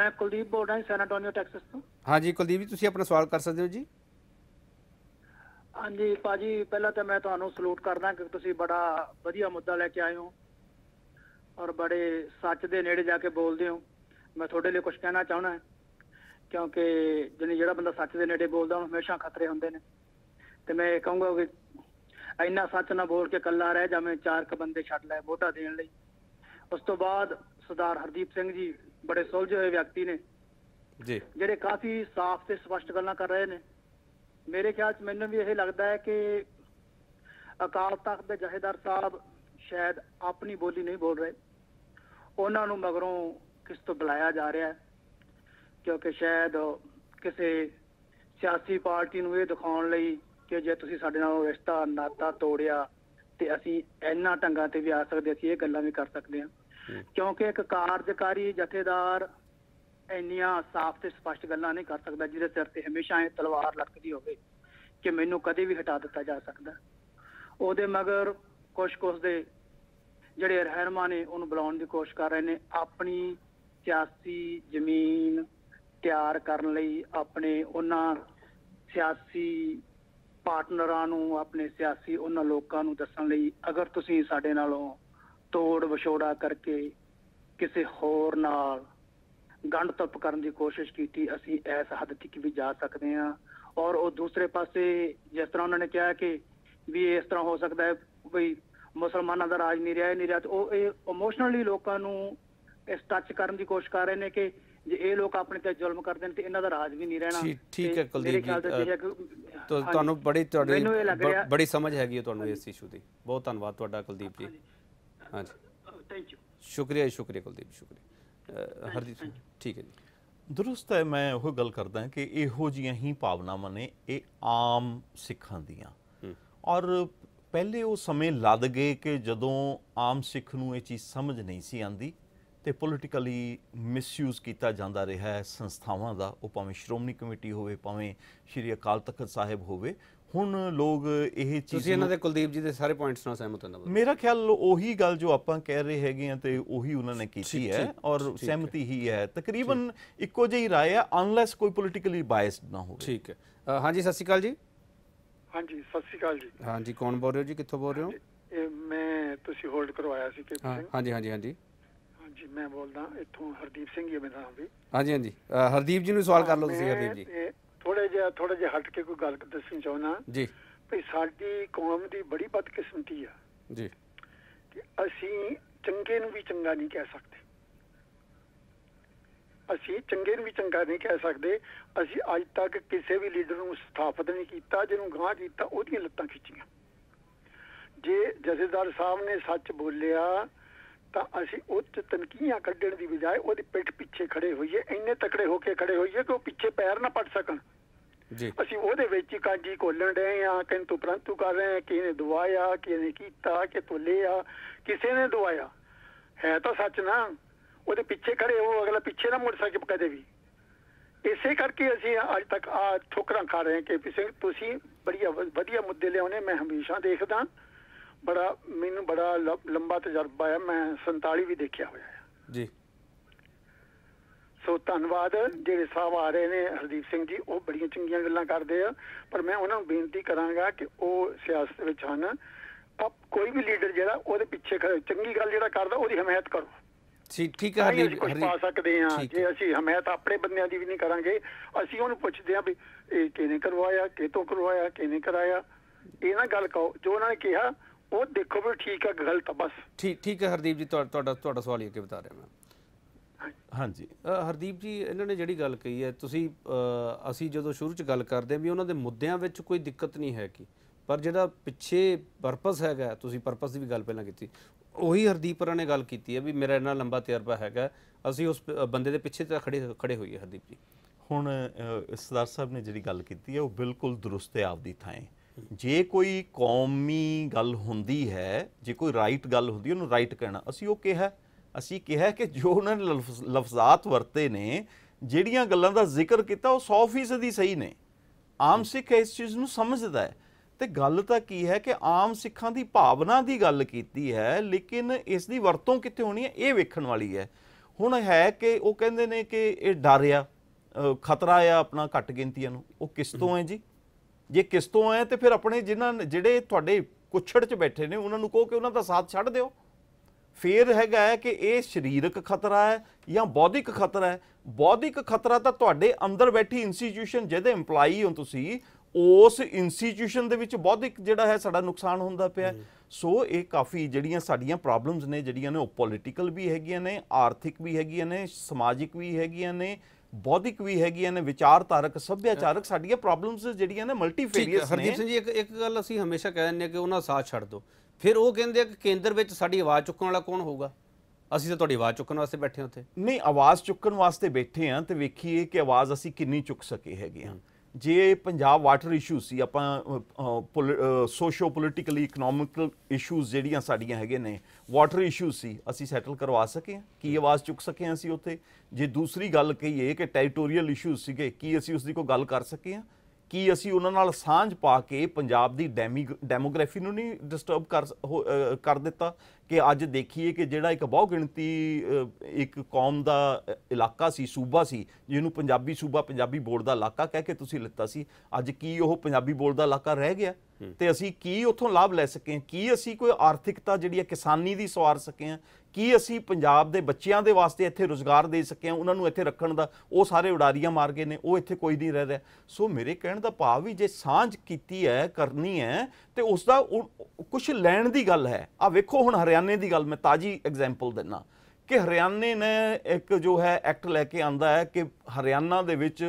ਮੈਂ ਕੁਲਦੀਪ ਬੋਲ ਰਿਹਾ ਸੈਨ ਐਂਟੋਨੀਓ ਟੈਕਸਸ ਤੋਂ ਹਾਂਜੀ ਕੁਲਦੀਪ ਜੀ ਤੁਸੀਂ ਆਪਣਾ ਸਵਾਲ ਕਰ ਸਕਦੇ ਹੋ ਜੀ ਹਾਂਜੀ ਪਾਜੀ ਪਹਿਲਾਂ ਤਾਂ ਮੈਂ ਤੁਹਾਨੂੰ ਸਲੂਟ ਕਰਦਾ ਕਿ ਤੁਸੀਂ ਬੜਾ ਵਧੀਆ ਮੁੱਦਾ ਲੈ ਕੇ ਆਏ ਹੋ ਔਰ ਬੜੇ ਸੱਚ ਦੇ ਨੇੜੇ ਜਾ ਕੇ ਬੋਲਦੇ ਹੋ ਮੈਂ ਤੁਹਾਡੇ ਲਈ ਕੁਝ ਕਹਿਣਾ ਚਾਹਣਾ ਕਿਉਂਕਿ ਜਿਹਨੇ ਜਿਹੜਾ ਬੰਦਾ ਸੱਚ ਦੇ ਨੇੜੇ ਬੋਲਦਾ ਉਹਨੂੰ ਹਮੇਸ਼ਾ ਖਤਰੇ ਹੁੰਦੇ ਨੇ ਤੇ ਮੈਂ ਕਹੂੰਗਾ ਕਿ ਇੰਨਾ ਸੱਚ ਨਾ ਬੋਲ ਕੇ ਕੱਲਾ ਰਹਿ ਜਾਵੇਂ ਚਾਰ ਕ ਬੰਦੇ ਛੱਡ ਲੈ ਵੋਟਾਂ ਦੇਣ ਲਈ ਉਸ ਤੋਂ ਬਾਅਦ ਸਰਦਾਰ ਹਰਦੀਪ ਸਿੰਘ ਜੀ ਬੜੇ ਸੁਲਝੇ ਹੋਏ ਵਿਅਕਤੀ ਨੇ ਜੀ ਜਿਹੜੇ ਕਾਫੀ ਸਾਫ਼ ਤੇ ਸਪਸ਼ਟ ਗੱਲਾਂ ਕਰ ਰਹੇ ਨੇ ਮੇਰੇ ਖਿਆਲ 'ਚ ਮੈਨੂੰ ਵੀ ਇਹ ਲੱਗਦਾ ਹੈ ਕਿ ਅਕਾਲ ਤਖਤ ਦੇ ਜਹੇਦਾਰ ਸਾਹਿਬ ਸ਼ਾਇਦ ਆਪਣੀ ਬੋਲੀ ਨਹੀਂ ਬੋਲ ਰਹੇ ਉਹਨਾਂ ਨੂੰ ਮਗਰੋਂ ਕਿਸ ਤੋਂ ਬੁਲਾਇਆ ਜਾ ਰਿਹਾ ਹੈ ਕਿਉਂਕਿ ਸ਼ਾਇਦ ਕਿਸੇ ਸਿਆਸੀ ਪਾਰਟੀ ਨੂੰ ਇਹ ਦਿਖਾਉਣ ਲਈ ਕਿ ਜੇ ਤੁਸੀਂ ਸਾਡੇ ਨਾਲ ਰਿਸ਼ਤਾ ਨਾਤਾ ਤੋੜਿਆ ਤੇ ਅਸੀਂ ਇੰਨਾ ਟੰਗਾ ਤੇ ਵੀ ਆ ਸਕਦੇ ਅਸੀਂ ਇਹ ਗੱਲਾਂ ਵੀ ਕਰ ਸਕਦੇ ਹਾਂ ਕਿਉਂਕਿ ਇੱਕ ਕਾਰਜਕਾਰੀ ਜਥੇਦਾਰ ਇੰਨੀਆਂ ਸਾਫ਼ ਤੇ ਸਪਸ਼ਟ ਗੱਲਾਂ ਨਹੀਂ ਕਰ ਸਕਦਾ ਜਿਹਦੇ ਸਿਰ ਤੇ ਹਮੇਸ਼ਾ ਇਹ ਤਲਵਾਰ ਲਟਕਦੀ ਹੋਵੇ ਕਿ ਮੈਨੂੰ ਕਦੇ ਵੀ ਹਟਾ ਦਿੱਤਾ ਜਾ ਸਕਦਾ ਉਹਦੇ ਮਗਰ ਕੁਝ ਕੁਛ ਦੇ ਜਿਹੜੇ ਰਹਿਰਮਾ ਨੇ ਉਹਨੂੰ ਬੁਲਾਉਣ ਦੀ ਕੋਸ਼ਿਸ਼ ਕਰ ਰਹੇ ਨੇ ਆਪਣੀ ਸਿਆਸੀ ਜ਼ਮੀਨ ਤਿਆਰ ਕਰਨ ਲਈ ਆਪਣੇ ਉਹਨਾਂ ਸਿਆਸੀ ਪਾਰਟਨਰਾਂ ਨੂੰ ਆਪਣੇ ਸਿਆਸੀ ਉਹਨਾਂ ਲੋਕਾਂ ਨੂੰ ਦੱਸਣ ਲਈ ਅਗਰ ਤੁਸੀਂ ਸਾਡੇ ਨਾਲੋਂ ਤੋੜ ਵਿਛੋੜਾ ਕਰਕੇ ਕਿਸੇ ਹੋਰ ਨਾਲ ਗੰਢ ਤੱਪ ਕਰਨ ਦੀ ਕੋਸ਼ਿਸ਼ ਕੀਤੀ ਅਸੀਂ ਇਸ ਹੱਦ ਤੱਕ ਵੀ ਜਾ ਸਕਦੇ ਹਾਂ ਔਰ ਉਹ ਦੂਸਰੇ ਪਾਸੇ ਜਿਸ ਤਰ੍ਹਾਂ ਉਹਨਾਂ ਨੇ ਕਿਹਾ ਕਿ ਵੀ ਇਸ ਤਰ੍ਹਾਂ ਹੋ ਸਕਦਾ ਹੈ ਵੀ ਮੁਸਲਮਾਨਾਂ ਦਾ ਰਾਜ ਨਹੀਂ ਰਿਹਾ ਇਹ ਨਹੀਂ ਰਿਹਾ ਉਹ ਇਹ ਇਮੋਸ਼ਨਲੀ ਲੋਕਾਂ ਨੂੰ ਇਸ ਟੱਚ ਕਰਨ ਦੀ ਕੋਸ਼ਿਸ਼ ਕਰ ਰਹੇ ਨੇ ਕਿ ਜੇ ਇਹ ਲੋਕ ਆਪਣੇ ਤੇ ਜ਼ੁਲਮ ਕਰਦੇ ਨੇ ਤੇ ਇਹਨਾਂ ਦਾ ਰਾਜ ਵੀ ਨਹੀਂ ਰਹਿਣਾ ਠੀਕ ਹੈ ਕੁਲਦੀਪ ਜੀ ਤੁਹਾਨੂੰ ਬੜੀ ਤੁਹਾਡੀ ਬੜੀ ਸਮਝ ਹੈਗੀ ਤੁਹਾਨੂੰ ਇਸ ਇਸ਼ੂ ਦੀ ਬਹੁਤ ਧੰਨਵਾਦ ਤੁਹਾਡਾ ਕੁਲਦੀਪ ਜੀ ਹਾਂਜੀ ਥੈਂਕ ਯੂ ਸ਼ੁਕਰੀਆ ਸ਼ੁਕਰੀਆ ਕੁਲਦੀਪ ਸ਼ੁਕਰੀਆ ਹਰਦੀਪ ਸਿੰਘ ਠੀਕ ਹੈ ਜੀ ਦਰੁਸਤ ਹੈ ਮੈਂ ਉਹ ਗੱਲ ਕਰਦਾ ਕਿ ਇਹੋ ਜੀਆਂ ਹੀ ਭਾਵਨਾਵਾਂ ਨੇ ਇਹ ਆਮ ਸਿੱਖਾਂ ਦੀਆਂ ਔਰ ਪਹਿਲੇ ਉਹ ਸਮੇਂ ਲੱਦ ਗਏ ਕਿ ਜਦੋਂ ਆਮ ਸਿੱਖ ਨੂੰ ਇਹ ਚੀਜ਼ ਸਮਝ ਨਹੀਂ ਸੀ ਆਂਦੀ ਤੇ ਪੋਲੀਟੀਕਲੀ ਮਿਸਯੂਜ਼ ਕੀਤਾ ਜਾਂਦਾ ਰਿਹਾ ਹੈ ਸੰਸਥਾਵਾਂ ਦਾ ਉਹ ਭਾਵੇਂ ਸ਼੍ਰੋਮਣੀ ਕਮੇਟੀ ਹੋਵੇ ਭਾਵੇਂ ਸ਼੍ਰੀ ਅਕਾਲ ਤਖਤ ਸਾਹਿਬ ਹੋਵੇ ਹੁਣ ਲੋਕ ਇਹ ਚੀਜ਼ ਤੁਸੀਂ ਇਹਨਾਂ ਦੇ ਕੁਲਦੀਪ ਜੀ ਦੇ ਸਾਰੇ ਪੁਆਇੰਟਸ ਨਾਲ ਸਹਿਮਤ ਹਾਂ ਮੇਰਾ ਖਿਆਲ ਉਹੀ ਗੱਲ ਜੋ ਆਪਾਂ ਕਹਿ ਰਹੇ ਹੈਗੇ ਆ ਤੇ ਉਹੀ ਉਹਨਾਂ ਨੇ ਕੀਤੀ ਹੈ ਔਰ ਸਹਿਮਤੀ ਹੀ ਹੈ ਤਕਰੀਬਨ ਇੱਕੋ ਜਿਹੀ رائے ਹੈ ਅਨਲੈਸ ਕੋਈ ਪੋਲੀਟੀਕਲੀ ਬਾਇਸਡ ਨਾ ਹੋਵੇ ਠੀਕ ਹੈ ਹਾਂਜੀ ਸਤਿ ਸ਼੍ਰੀ ਅਕਾਲ ਜੀ ਹਾਂਜੀ ਸਤਿ ਸ਼੍ਰੀ ਅਕਾਲ ਜੀ ਹਾਂਜੀ ਕੌਣ ਬੋਲ ਰਹੇ ਹੋ ਜੀ ਕਿੱਥੋਂ ਬੋਲ ਰਹੇ ਹੋ ਇਹ ਮੈਂ ਤੁਸੀਂ ਹੋਲਡ ਕਰਵਾਇਆ ਸੀ ਕਿ ਹਾਂਜੀ ਹਾਂਜੀ ਹਾਂਜੀ ਹਾਂਜੀ ਮੈਂ ਬੋਲਦਾ ਇੱਥੋਂ ਹਰਦੀਪ ਸਿੰਘ ਜੀ ਮੇਰਾ ਨਾਮ ਵੀ ਹਾਂਜੀ ਹਾਂਜੀ ਹਰਦੀਪ ਜੀ ਨੂੰ ਸਵਾਲ ਕਰ ਲਓ ਤੁਸੀਂ ਹਰਦੀਪ ਜੀ ਥੋੜੇ ਜਿਹਾ ਥੋੜੇ ਜਿਹਾ ਹਟ ਕੇ ਕੋਈ ਗੱਲ ਦੱਸਣੀ ਚਾਹੁੰਦਾ ਜੀ ਭਈ ਸਾਡੀ ਕੌਮ ਦੀ ਬੜੀ ਬਦਕਿਸਮਤੀ ਆ ਜੀ ਕਿ ਅਸੀਂ ਚੰਗੇ ਨੂੰ ਵੀ ਚੰਗਾ ਨਹੀਂ ਕਹਿ ਸਕਦੇ ਅਸੀਂ ਚੰਗੇ ਨੂੰ ਵੀ ਚੰਗਾ ਨਹੀਂ ਕਹਿ ਸਕਦੇ ਅਸੀਂ ਅੱਜ ਤੱਕ ਕਿਸੇ ਵੀ ਲੀਡਰ ਨੂੰ ਸਥਾਪਿਤ ਨਹੀਂ ਕੀਤਾ ਜਿਹਨੂੰ ਗਾਂ ਕੀਤਾ ਉਹਦੀਆਂ ਲੱਤਾਂ ਖਿੱਚੀਆਂ ਜੇ ਜਸੇਦਾਰ ਸਾਹਿਬ ਨੇ ਸੱਚ ਬੋਲਿਆ ਤਾਂ ਅਸੀਂ ਉੱਚ ਤਨਕੀਆਂ ਕੱਢਣ ਦੀ ਬਜਾਏ ਉਹਦੇ ਪਿੱਠ ਪਿੱਛੇ ਖੜੇ ਹੋਈਏ ਇੰਨੇ ਤਕੜੇ ਹੋ ਕੇ ਖੜੇ ਹੋਈਏ ਕਿ ਉਹ ਪਿੱਛੇ ਪੈਰ ਨਾ ਪੜ ਸਕਣ ਜੀ ਅਸੀਂ ਉਹਦੇ ਵਿੱਚ ਹੀ ਕਾਂਜੀ ਕੋਲਣ ਰਹੇ ਆ ਕਿੰਤੂ ਪ੍ਰੰਤੂ ਕਰ ਰਹੇ ਆ ਕਿ ਇਹਨੇ ਦਵਾਇਆ ਕਿ ਇਹਨੇ ਕੀਤਾ ਕਿ ਆ ਕਿਸੇ ਨੇ ਦਵਾਇਆ ਹੈ ਤਾਂ ਸੱਚ ਨਾ ਉਹਦੇ ਪਿੱਛੇ ਖੜੇ ਉਹ ਅਗਲਾ ਪਿੱਛੇ ਨਾ ਮੁੜ ਸਕੇ ਕਦੇ ਵੀ ਇਸੇ ਕਰਕੇ ਅਸੀਂ ਅੱਜ ਤੱਕ ਆ ਠੋਕਰਾਂ ਖਾ ਰਹੇ ਹਾਂ ਕਿ ਕਿਸੇ ਤੁਸੀਂ ਬੜੀਆ ਵਧੀਆ ਮੁੱਦੇ ਲਿਆਉਨੇ ਮੈਂ ਹਮੇਸ਼ਾ ਦੇਖਦਾ ਬੜਾ ਮੈਨੂੰ ਬੜਾ ਲੰਬਾ ਤਜਰਬਾ ਹੈ ਮੈਂ 47 ਵੀ ਦੇਖਿਆ ਹੋਇਆ ਹੈ ਜੀ ਸੋ ਧੰਨਵਾਦ ਜਿਹੜੇ ਸਾਹਿਬ ਆ ਰਹੇ ਨੇ ਹਰਦੀਪ ਸਿੰਘ ਜੀ ਉਹ ਬੜੀਆਂ ਚੰਗੀਆਂ ਗੱਲਾਂ ਕਰਦੇ ਆ ਪਰ ਮੈਂ ਉਹਨਾਂ ਨੂੰ ਬੇਨਤੀ ਕਰਾਂਗਾ ਕਿ ਉਹ ਸਿਆਸਤ ਵਿੱਚ ਹਨ ਕੋਈ ਵੀ ਲੀਡਰ ਜਿਹੜਾ ਉਹਦੇ ਪਿੱਛੇ ਚੰਗੀ ਗੱਲ ਜਿਹੜਾ ਕਰਦਾ ਉਹਦੀ ਹਮਾਇਤ ਕਰੋ ਜੀ ਠੀਕ ਹੈ ਹਰਦੀਪ ਕੁਝ ਪਾ ਸਕਦੇ ਆ ਜੇ ਅਸੀਂ ਹਮਾਇਤ ਆਪਣੇ ਬੰਦਿਆਂ ਦੀ ਵੀ ਨਹੀਂ ਕਰਾਂਗੇ ਅਸੀਂ ਉਹਨੂੰ ਪੁੱਛਦੇ ਆ ਵੀ ਇਹ ਕਿਹਨੇ ਕਰਵਾਇਆ ਕਿਤੋਂ ਕਰਵਾਇਆ ਕਿਹਨੇ ਕਰਾਇਆ ਇਹ ਨਾ ਗੱਲ ਕਹੋ ਜੋ ਉਹਨਾਂ ਨੇ ਕਿਹਾ ਉਹ ਦੇਖੋ ਵੀ ਠੀਕ ਹੈ ਗਲਤ ਬਸ ਠੀਕ ਠੀਕ ਹੈ ਹਰਦੀਪ ਜੀ ਤੁਹਾਡਾ ਤੁਹਾਡਾ ਸਵਾਲ ਹੀ ਅੱਗੇ ਬਤਾ ਰਿਹਾ ਮੈਂ ਹਾਂਜੀ ਹਰਦੀਪ ਜੀ ਇਹਨਾਂ ਨੇ ਜਿਹੜੀ ਗੱਲ ਕਹੀ ਹੈ ਤੁਸੀਂ ਅਸੀਂ ਜਦੋਂ ਸ਼ੁਰੂ ਚ ਗੱਲ ਕਰਦੇ ਵੀ ਉਹਨਾਂ ਦੇ ਮੁੱਦਿਆਂ ਵਿੱਚ ਕੋਈ ਦਿੱਕਤ ਨਹੀਂ ਹੈ ਕਿ ਪਰ ਜਿਹੜਾ ਪਿੱਛੇ ਪਰਪਸ ਹੈਗਾ ਤੁਸੀਂ ਪਰਪਸ ਦੀ ਵੀ ਗੱਲ ਪਹਿਲਾਂ ਕੀਤੀ ਉਹੀ ਹਰਦੀਪ ਹੋਰਾਂ ਨੇ ਗੱਲ ਕੀਤੀ ਹੈ ਵੀ ਮੇਰਾ ਇੰਨਾ ਲੰਬਾ ਤਜਰਬਾ ਹੈਗਾ ਅਸੀਂ ਉਸ ਬੰਦੇ ਦੇ ਪਿੱਛੇ ਤਾਂ ਖੜੇ ਖੜੇ ਹੋਈਏ ਹਰਦੀਪ ਜੀ ਹੁਣ ਸਰਦਾਰ ਸਾਹਿਬ ਨੇ ਜਿਹੜੀ ਗੱਲ ਕੀਤੀ ਹੈ ਉਹ ਬਿਲਕੁਲ ਦਰੁਸਤ ਹੈ ਆਪਦੀ ਥਾਂ ਜੇ ਕੋਈ ਕੌਮੀ ਗੱਲ ਹੁੰਦੀ ਹੈ ਜੇ ਕੋਈ ਰਾਈਟ ਗੱਲ ਹੁੰਦੀ ਉਹਨੂੰ ਰਾਈਟ ਕਹਿਣਾ ਅਸੀਂ ਉਹ ਕਿਹਾ ਅਸੀਂ ਕਿਹਾ ਕਿ ਜੋ ਉਹਨਾਂ ਨੇ ਲਫ਼ਜ਼ਾਤ ਵਰਤੇ ਨੇ ਜਿਹੜੀਆਂ ਗੱਲਾਂ ਦਾ ਜ਼ਿਕਰ ਕੀਤਾ ਉਹ 100% ਹੀ ਸਹੀ ਨੇ ਆਮ ਸਿੱਖ ਇਸ ਚੀਜ਼ ਨੂੰ ਸਮਝਦਾ ਹੈ ਤੇ ਗੱਲ ਤਾਂ ਕੀ ਹੈ ਕਿ ਆਮ ਸਿੱਖਾਂ ਦੀ ਭਾਵਨਾ ਦੀ ਗੱਲ ਕੀਤੀ ਹੈ ਲੇਕਿਨ ਇਸ ਦੀ ਵਰਤੋਂ ਕਿੱਥੇ ਹੋਣੀ ਹੈ ਇਹ ਵੇਖਣ ਵਾਲੀ ਹੈ ਹੁਣ ਹੈ ਕਿ ਉਹ ਕਹਿੰਦੇ ਨੇ ਕਿ ਇਹ ਡਰਿਆ ਖਤਰਾ ਆ ਆਪਣਾ ਘੱਟ ਗਿਣਤੀਆਂ ਨੂੰ ਉਹ ਕਿਸ ਤੋਂ ਹੈ ਜੀ ਜੇ ਕਿਸ ਤੋਂ ਹੈ ਤੇ ਫਿਰ ਆਪਣੇ ਜਿਨ੍ਹਾਂ ਜਿਹੜੇ ਤੁਹਾਡੇ ਕੁਛੜ 'ਚ ਬੈਠੇ ਨੇ ਉਹਨਾਂ ਨੂੰ ਕਹੋ ਕਿ ਉਹਨਾਂ ਦਾ ਸਾਥ ਛੱਡ ਦਿਓ ਫੇਰ ਹੈਗਾ ਕਿ ਇਹ ਸਰੀਰਕ ਖਤਰਾ ਹੈ ਜਾਂ ਬੌਧਿਕ ਖਤਰਾ ਹੈ ਬੌਧਿਕ ਖਤਰਾ ਤਾਂ ਤੁਹਾਡੇ ਅੰਦਰ ਬੈਠੀ ਇੰਸਟੀਟਿਊਸ਼ਨ ਜਿਹਦੇ EMPLOYEE ਹੋ ਤੁਸੀਂ ਉਸ ਇੰਸਟੀਟਿਊਸ਼ਨ ਦੇ ਵਿੱਚ ਬੌਧਿਕ ਜਿਹੜਾ ਹੈ ਸਾਡਾ ਨੁਕਸਾਨ ਹੁੰਦਾ ਪਿਆ ਸੋ ਇਹ ਕਾਫੀ ਜਿਹੜੀਆਂ ਸਾਡੀਆਂ ਪ੍ਰੋਬਲਮਸ ਨੇ ਜਿਹੜੀਆਂ ਨੇ ਉਹ ਪੋਲਿਟੀਕਲ ਵੀ ਹੈਗੀਆਂ ਨੇ ਆਰਥਿਕ ਵੀ ਹੈਗੀਆਂ ਨੇ ਸਮਾਜਿਕ ਵੀ ਹੈਗੀਆਂ ਨੇ ਬੌਧਿਕ ਵੀ ਹੈਗੀਆਂ ਨੇ ਵਿਚਾਰਧਾਰਕ ਸੱਭਿਆਚਾਰਕ ਸਾਡੀਆਂ ਪ੍ਰੋਬਲਮਸ ਜਿਹੜੀਆਂ ਨੇ ਮਲਟੀਫੇਰੀਅਸ ਨੇ ਹਰਦੀਪ ਸਿੰਘ ਜੀ ਇੱਕ ਇੱਕ ਗੱਲ ਅਸੀਂ ਹਮੇਸ਼ਾ ਕਹਿ ਦਿੰਦੇ ਕਿ ਉਹਨਾਂ ਸਾਥ ਛੱਡ ਦਿਓ ਫਿਰ ਉਹ ਕਹਿੰਦੇ ਆ ਕਿ ਕੇਂਦਰ ਵਿੱਚ ਸਾਡੀ ਆਵਾਜ਼ ਚੁੱਕਣ ਵਾਲਾ ਕੌਣ ਹੋਊਗਾ ਅਸੀਂ ਤਾਂ ਤੁਹਾਡੀ ਆਵਾਜ਼ ਚੁੱਕਣ ਵਾਸਤੇ ਬੈਠੇ ਹਾਂ ਉੱਥੇ ਨਹੀਂ ਆਵਾਜ਼ ਚੁੱਕਣ ਵਾਸਤੇ ਬੈਠੇ ਆਂ ਤੇ ਵੇਖੀਏ ਕਿ ਆਵਾਜ਼ ਅਸੀਂ ਕਿੰਨੀ ਚੁੱਕ ਸਕੇ ਹੈਗੇ ਆਂ ਜੇ ਪੰਜਾਬ ਵਾਟਰ ਇਸ਼ੂ ਸੀ ਆਪਾਂ ਸੋਸ਼ੀਓ ਪੋਲਿਟਿਕਲੀ ਇਕਨੋਮਿਕਲ ਇਸ਼ੂਜ਼ ਜਿਹੜੀਆਂ ਸਾਡੀਆਂ ਹੈਗੇ ਨੇ ਵਾਟਰ ਇਸ਼ੂ ਸੀ ਅਸੀਂ ਸੈਟਲ ਕਰਵਾ ਸਕੇ ਕੀ ਆਵਾਜ਼ ਚੁੱਕ ਸਕੇ ਅਸੀਂ ਉੱਥੇ ਜੇ ਦੂਸਰੀ ਗੱਲ ਕਹੀਏ ਕਿ ਟੈਰੀਟੋਰੀਅਲ ਇਸ਼ੂਜ਼ ਸੀਗੇ ਕੀ ਅਸੀਂ ਉਸ ਦੀ ਕੋਈ ਗੱਲ ਕਰ ਸਕੇ ਆ ਕੀ ਅਸੀਂ ਉਹਨਾਂ ਨਾਲ ਸਾਂਝ ਪਾ ਕੇ ਪੰਜਾਬ ਦੀ ਡੈਮੋਗ੍ਰਾਫੀ ਨੂੰ ਨਹੀਂ ਡਿਸਟਰਬ ਕਰ ਕਰ ਦਿੱਤਾ ਕਿ ਅੱਜ ਦੇਖੀਏ ਕਿ ਜਿਹੜਾ ਇੱਕ ਬਹੁ ਗਿਣਤੀ ਇੱਕ ਕੌਮ ਦਾ ਇਲਾਕਾ ਸੀ ਸੂਬਾ ਸੀ ਜਿਹਨੂੰ ਪੰਜਾਬੀ ਸੂਬਾ ਪੰਜਾਬੀ ਬੋਰਡ ਦਾ ਇਲਾਕਾ ਕਹਿ ਕੇ ਤੁਸੀਂ ਲਿੱਤਾ ਸੀ ਅੱਜ ਕੀ ਉਹ ਪੰਜਾਬੀ ਬੋਰਡ ਦਾ ਇਲਾਕਾ ਰਹਿ ਗਿਆ ਤੇ ਅਸੀਂ ਕੀ ਉਥੋਂ ਲਾਭ ਲੈ ਸਕੇ ਕੀ ਅਸੀਂ ਕੋਈ ਆਰਥਿਕਤਾ ਜਿਹੜੀ ਹੈ ਕਿਸਾਨੀ ਦੀ ਸਵਾਰ ਸਕੇ ਆ ਕੀ ਅਸੀਂ ਪੰਜਾਬ ਦੇ ਬੱਚਿਆਂ ਦੇ ਵਾਸਤੇ ਇੱਥੇ ਰੋਜ਼ਗਾਰ ਦੇ ਸਕੇ ਆ ਉਹਨਾਂ ਨੂੰ ਇੱਥੇ ਰੱਖਣ ਦਾ ਉਹ ਸਾਰੇ ਉਡਾਰੀਆਂ ਮਾਰ ਗਏ ਨੇ ਉਹ ਇੱਥੇ ਕੋਈ ਨਹੀਂ ਰਹਿ ਰਿਹਾ ਸੋ ਮੇਰੇ ਕਹਿਣ ਦਾ ਭਾਵ ਵੀ ਜੇ ਸਾਂਝ ਕੀਤੀ ਹੈ ਕਰਨੀ ਹੈ ਤੇ ਉਸ ਦਾ ਕੁਝ ਲੈਣ ਦੀ ਗੱਲ ਹੈ ਆ ਵੇਖੋ ਹੁਣ ਹਰਿਆਣਾ ਹਰਿਆਣੇ ਦੀ ਗੱਲ ਮੈਂ ਤਾਜੀ ਐਗਜ਼ਾਮਪਲ ਦਿੰਨਾ ਕਿ ਹਰਿਆਣੇ ਨੇ ਇੱਕ ਜੋ ਹੈ ਐਕਟ ਲੈ ਕੇ ਆਂਦਾ ਹੈ ਕਿ ਹਰਿਆਣਾ ਦੇ ਵਿੱਚ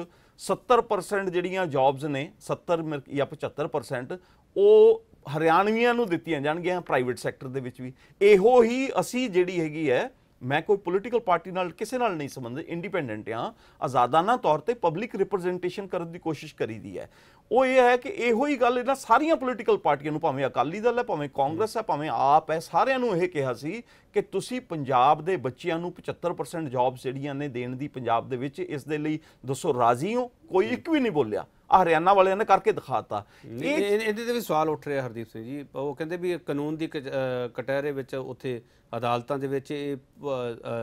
70% ਜਿਹੜੀਆਂ ਜੌਬਸ ਨੇ 70 ਜਾਂ 75% ਉਹ ਹਰਿਆਣਵੀਆਂ ਨੂੰ ਦਿੱਤੀਆਂ ਜਾਣਗੀਆਂ ਪ੍ਰਾਈਵੇਟ ਸੈਕਟਰ ਦੇ ਵਿੱਚ ਵੀ ਇਹੋ ਹੀ ਅਸੀਂ ਜਿਹੜੀ ਹੈਗੀ ਹੈ ਮੈਂ ਕੋਈ ਪੋਲੀਟੀਕਲ ਪਾਰਟੀ ਨਾਲ ਕਿਸੇ ਨਾਲ ਨਹੀਂ ਸੰਬੰਧਿਤ ਇੰਡੀਪੈਂਡੈਂਟ ਆ ਆਜ਼ਾਦਾਨਾ ਤੌਰ ਤੇ ਪਬਲਿਕ ਰਿਪਰੈਜ਼ੈਂਟੇਸ਼ਨ ਕਰਨ ਦੀ ਕੋਸ਼ਿਸ਼ ਕਰੀਦੀ ਹੈ ਉਹ ਇਹ ਹੈ ਕਿ ਇਹੋ ਹੀ ਗੱਲ ਇਹਨਾਂ ਸਾਰੀਆਂ ਪੋਲੀਟੀਕਲ ਪਾਰਟੀਆਂ ਨੂੰ ਭਾਵੇਂ ਅਕਾਲੀ ਦਲ ਹੈ ਭਾਵੇਂ ਕਾਂਗਰਸ ਹੈ ਭਾਵੇਂ ਆਪ ਹੈ ਸਾਰਿਆਂ ਨੂੰ ਇਹ ਕਿਹਾ ਸੀ ਕਿ ਤੁਸੀਂ ਪੰਜਾਬ ਦੇ ਬੱਚਿਆਂ ਨੂੰ 75% ਜੌਬਸ ਜਿਹੜੀਆਂ ਨੇ ਦੇਣ ਦੀ ਪੰਜਾਬ ਦੇ ਵਿੱਚ ਇਸ ਦੇ ਲਈ ਦੱਸੋ ਰਾਜ਼ੀ ਹੋ ਕੋਈ ਇੱਕ ਵੀ ਨਹੀਂ ਬੋਲਿਆ ਹਰਿਆਣਾ ਵਾਲਿਆਂ ਨੇ ਕਰਕੇ ਦਿਖਾਤਾ ਇਹ ਇਹਦੇ ਤੇ ਵੀ ਸਵਾਲ ਉੱਠ ਰਿਹਾ ਹਰਦੀਪ ਸਿੰਘ ਜੀ ਉਹ ਕਹਿੰਦੇ ਵੀ ਕਾਨੂੰਨ ਦੀ ਕਟਹਿਰੇ ਵਿੱਚ ਉੱਥੇ ਅਦਾਲਤਾਂ ਦੇ ਵਿੱਚ ਇਹ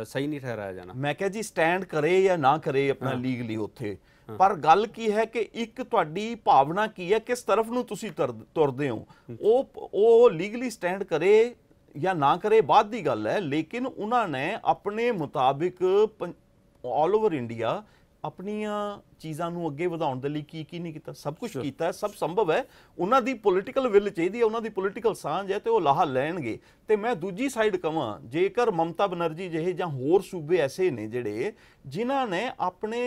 ਸਹੀ ਨਹੀਂ ਠਹਿਰਾਇਆ ਜਾਣਾ ਮੈਂ ਕਿਹਾ ਜੀ ਸਟੈਂਡ ਕਰੇ ਜਾਂ ਨਾ ਕਰੇ ਆਪਣਾ ਲੀਗਲੀ ਉੱਥੇ ਪਰ ਗੱਲ ਕੀ ਹੈ ਕਿ ਇੱਕ ਤੁਹਾਡੀ ਭਾਵਨਾ ਕੀ ਹੈ ਕਿਸ ਤਰਫ ਨੂੰ ਤੁਸੀਂ ਤੁਰਦੇ ਹੋ ਉਹ ਉਹ ਲੀਗਲੀ ਸਟੈਂਡ ਕਰੇ ਜਾਂ ਨਾ ਕਰੇ ਬਾਅਦ ਦੀ ਗੱਲ ਹੈ ਲੇਕਿਨ ਉਹਨਾਂ ਨੇ ਆਪਣੇ ਮੁਤਾਬਿਕ ਆਲ ਓਵਰ ਇੰਡੀਆ ਆਪਣੀਆਂ ਚੀਜ਼ਾਂ ਨੂੰ ਅੱਗੇ ਵਧਾਉਣ ਦੇ ਲਈ ਕੀ ਕੀ ਨਹੀਂ ਕੀਤਾ ਸਭ ਕੁਝ ਕੀਤਾ ਸਭ ਸੰਭਵ ਹੈ ਉਹਨਾਂ ਦੀ ਪੋਲਿਟੀਕਲ ਵਿਲ ਚਾਹੀਦੀ ਹੈ ਉਹਨਾਂ ਦੀ ਪੋਲਿਟੀਕਲ ਸਾਂਝ ਹੈ ਤੇ ਉਹ ਲਾਹਾ ਲੈਣਗੇ ਤੇ ਮੈਂ ਦੂਜੀ ਸਾਈਡ ਕਵਾਂ ਜੇਕਰ ਮਮਤਾ ਬਨਰਜੀ ਜਿਹੇ ਜਾਂ ਹੋਰ ਸੂਬੇ ਐਸੇ ਨੇ ਜਿਹੜੇ ਜਿਨ੍ਹਾਂ ਨੇ ਆਪਣੇ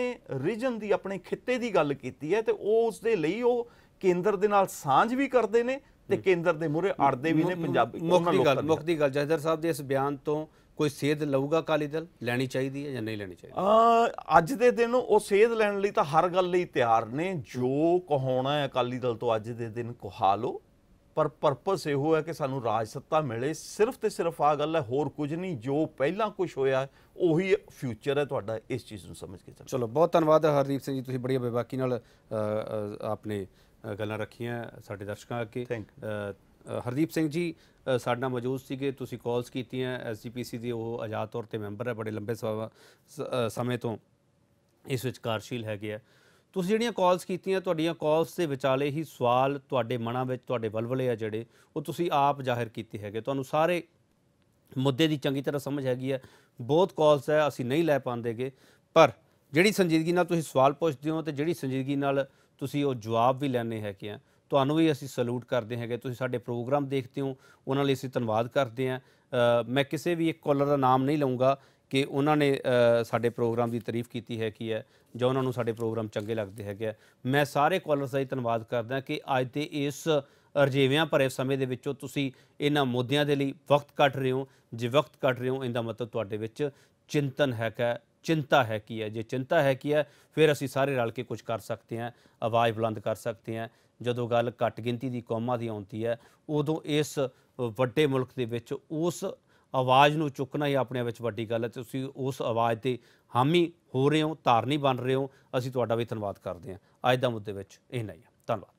ਰੀਜਨ ਦੀ ਆਪਣੇ ਖਿੱਤੇ ਦੀ ਗੱਲ ਕੀਤੀ ਹੈ ਤੇ ਉਹ ਉਸ ਦੇ ਲਈ ਉਹ ਕੇਂਦਰ ਦੇ ਨਾਲ ਸਾਂਝ ਵੀ ਕਰਦੇ ਨੇ ਤੇ ਕੇਂਦਰ ਦੇ ਮੂਰੇ ਅੜਦੇ ਵੀ ਨੇ ਪੰਜਾਬੀ ਮੁਖ ਦੀ ਗੱਲ ਮੁਖ ਦੀ ਗੱਲ ਜਹਦਰ ਸਾਹਿਬ ਦੇ ਇਸ ਬਿਆਨ ਤੋਂ ਕੋਈ ਸੇਧ ਲਊਗਾ ਕਾਲੀ ਦਲ ਲੈਣੀ ਚਾਹੀਦੀ ਹੈ ਜਾਂ ਨਹੀਂ ਲੈਣੀ ਚਾਹੀਦੀ ਆ ਅੱਜ ਦੇ ਦਿਨ ਉਹ ਸੇਧ ਲੈਣ ਲਈ ਤਾਂ ਹਰ ਗੱਲ ਲਈ ਤਿਆਰ ਨੇ ਜੋ ਕਹਾਉਣਾ ਹੈ ਅਕਾਲੀ ਦਲ ਤੋਂ ਅੱਜ ਦੇ ਦਿਨ ਕਹਾ ਲੋ ਪਰ ਪਰਪਸ ਇਹੋ ਹੈ ਕਿ ਸਾਨੂੰ ਰਾਜ ਸੱਤਾ ਮਿਲੇ ਸਿਰਫ ਤੇ ਸਿਰਫ ਆ ਗੱਲ ਹੈ ਹੋਰ ਕੁਝ ਨਹੀਂ ਜੋ ਪਹਿਲਾਂ ਕੁਝ ਹੋਇਆ ਉਹੀ ਫਿਊਚਰ ਹੈ ਤੁਹਾਡਾ ਇਸ ਚੀਜ਼ ਨੂੰ ਸਮਝ ਕੇ ਚੱਲੋ ਚਲੋ ਬਹੁਤ ਧੰਨਵਾਦ ਹਰਦੀਪ ਸਿੰਘ ਜੀ ਤੁਸੀਂ ਬੜੀ ਬੇਬਾਕੀ ਨਾਲ ਆਪਣੇ ਗੱਲਾਂ ਰੱਖੀਆਂ ਸਾਡੇ ਦਰਸ਼ਕਾਂ ਅੱਗੇ ਹਰਦੀਪ ਸਿੰਘ ਜੀ ਸਾਡੇ ਨਾਲ ਮੌਜੂਦ ਸੀਗੇ ਤੁਸੀਂ ਕਾਲਸ ਕੀਤੀਆਂ ਐਸਜੀਪੀਸੀ ਦੀ ਉਹ ਆਜ਼ਾਦ ਤੌਰ ਤੇ ਮੈਂਬਰ ਹੈ ਬੜੇ ਲੰਬੇ ਸਮੇਂ ਤੋਂ ਇਸ ਵਿੱਚ ਕਾਰਸ਼ੀਲ ਹੈਗੇ ਆ ਤੁਸੀਂ ਜਿਹੜੀਆਂ ਕਾਲਸ ਕੀਤੀਆਂ ਤੁਹਾਡੀਆਂ ਕਾਲਸ ਦੇ ਵਿਚਾਲੇ ਹੀ ਸਵਾਲ ਤੁਹਾਡੇ ਮਨਾਂ ਵਿੱਚ ਤੁਹਾਡੇ ਵਲਵਲੇ ਆ ਜਿਹੜੇ ਉਹ ਤੁਸੀਂ ਆਪ ਜ਼ਾਹਿਰ ਕੀਤੇ ਹੈਗੇ ਤੁਹਾਨੂੰ ਸਾਰੇ ਮੁੱਦੇ ਦੀ ਚੰਗੀ ਤਰ੍ਹਾਂ ਸਮਝ ਹੈਗੀ ਹੈ ਬਹੁਤ ਕਾਲਸ ਹੈ ਅਸੀਂ ਨਹੀਂ ਲੈ ਪਾਉਂਦੇਗੇ ਪਰ ਜਿਹੜੀ ਸੰਜੀਦਗੀ ਨਾਲ ਤੁਸੀਂ ਸਵਾਲ ਪੁੱਛਦੇ ਹੋ ਤੇ ਜਿਹੜੀ ਸੰਜੀਦਗੀ ਨਾਲ ਤੁਸੀਂ ਉਹ ਜਵਾਬ ਵੀ ਲੈਣੇ ਹੈਗੇ ਆ ਤੁਹਾਨੂੰ ਵੀ ਅਸੀਂ ਸਲੂਟ ਕਰਦੇ ਹੈਗੇ ਤੁਸੀਂ ਸਾਡੇ ਪ੍ਰੋਗਰਾਮ ਦੇਖਦੇ ਹੋ ਉਹਨਾਂ ਲਈ ਅਸੀਂ ਧੰਨਵਾਦ ਕਰਦੇ ਆ ਮੈਂ ਕਿਸੇ ਵੀ ਇੱਕ ਕਾਲਰ ਦਾ ਨਾਮ ਨਹੀਂ ਲਵਾਂਗਾ ਕਿ ਉਹਨਾਂ ਨੇ ਸਾਡੇ ਪ੍ਰੋਗਰਾਮ ਦੀ ਤਾਰੀਫ ਕੀਤੀ ਹੈ ਕੀ ਹੈ ਜਾਂ ਉਹਨਾਂ ਨੂੰ ਸਾਡੇ ਪ੍ਰੋਗਰਾਮ ਚੰਗੇ ਲੱਗਦੇ ਹੈਗੇ ਮੈਂ ਸਾਰੇ ਕਾਲਰਸ ਦਾ ਹੀ ਧੰਨਵਾਦ ਕਰਦਾ ਕਿ ਅੱਜ ਦੇ ਇਸ ਅਰਜੇਵਿਆਂ ਭਰੇ ਸਮੇਂ ਦੇ ਵਿੱਚੋਂ ਤੁਸੀਂ ਇਹਨਾਂ ਮੁੱਦਿਆਂ ਦੇ ਲਈ ਵਕਤ ਕੱਢ ਰਹੇ ਹੋ ਜੇ ਵਕਤ ਕੱਢ ਰਹੇ ਹੋ ਇਹਦਾ ਮਤਲਬ ਤੁਹਾਡੇ ਵਿੱਚ ਚਿੰਤਨ ਹੈਗਾ ਚਿੰਤਾ ਹੈ ਕੀ ਹੈ ਜੇ ਚਿੰਤਾ ਹੈ ਕੀ ਹੈ ਫਿਰ ਅਸੀਂ ਸਾਰੇ ਰਲ ਕੇ ਕੁਝ ਕਰ ਸਕਦੇ ਹਾਂ ਆਵਾਜ਼ ਬੁਲੰਦ ਕਰ ਸਕਦੇ ਹਾਂ ਜਦੋਂ ਗੱਲ ਘੱਟ ਗਿਣਤੀ ਦੀ ਕੌਮਾਂ ਦੀ ਆਉਂਦੀ ਹੈ ਉਦੋਂ ਇਸ ਵੱਡੇ ਮੁਲਕ ਦੇ ਵਿੱਚ ਉਸ ਆਵਾਜ਼ ਨੂੰ ਚੁੱਕਣਾ ਹੀ ਆਪਣੇ ਵਿੱਚ ਵੱਡੀ ਗੱਲ ਹੈ ਤੁਸੀਂ ਉਸ ਆਵਾਜ਼ ਤੇ ਹਾਮੀ ਹੋ ਰਹੇ ਹੋ ਧਾਰਨੀ ਬਣ ਰਹੇ ਹੋ ਅਸੀਂ ਤੁਹਾਡਾ ਵੀ ਧੰਨਵਾਦ ਕਰਦੇ ਹਾਂ ਅੱਜ ਦਾ ਮੁੱਦੇ ਵਿੱਚ ਇਹ ਨਹੀਂ ਹੈ ਧੰਨਵਾਦ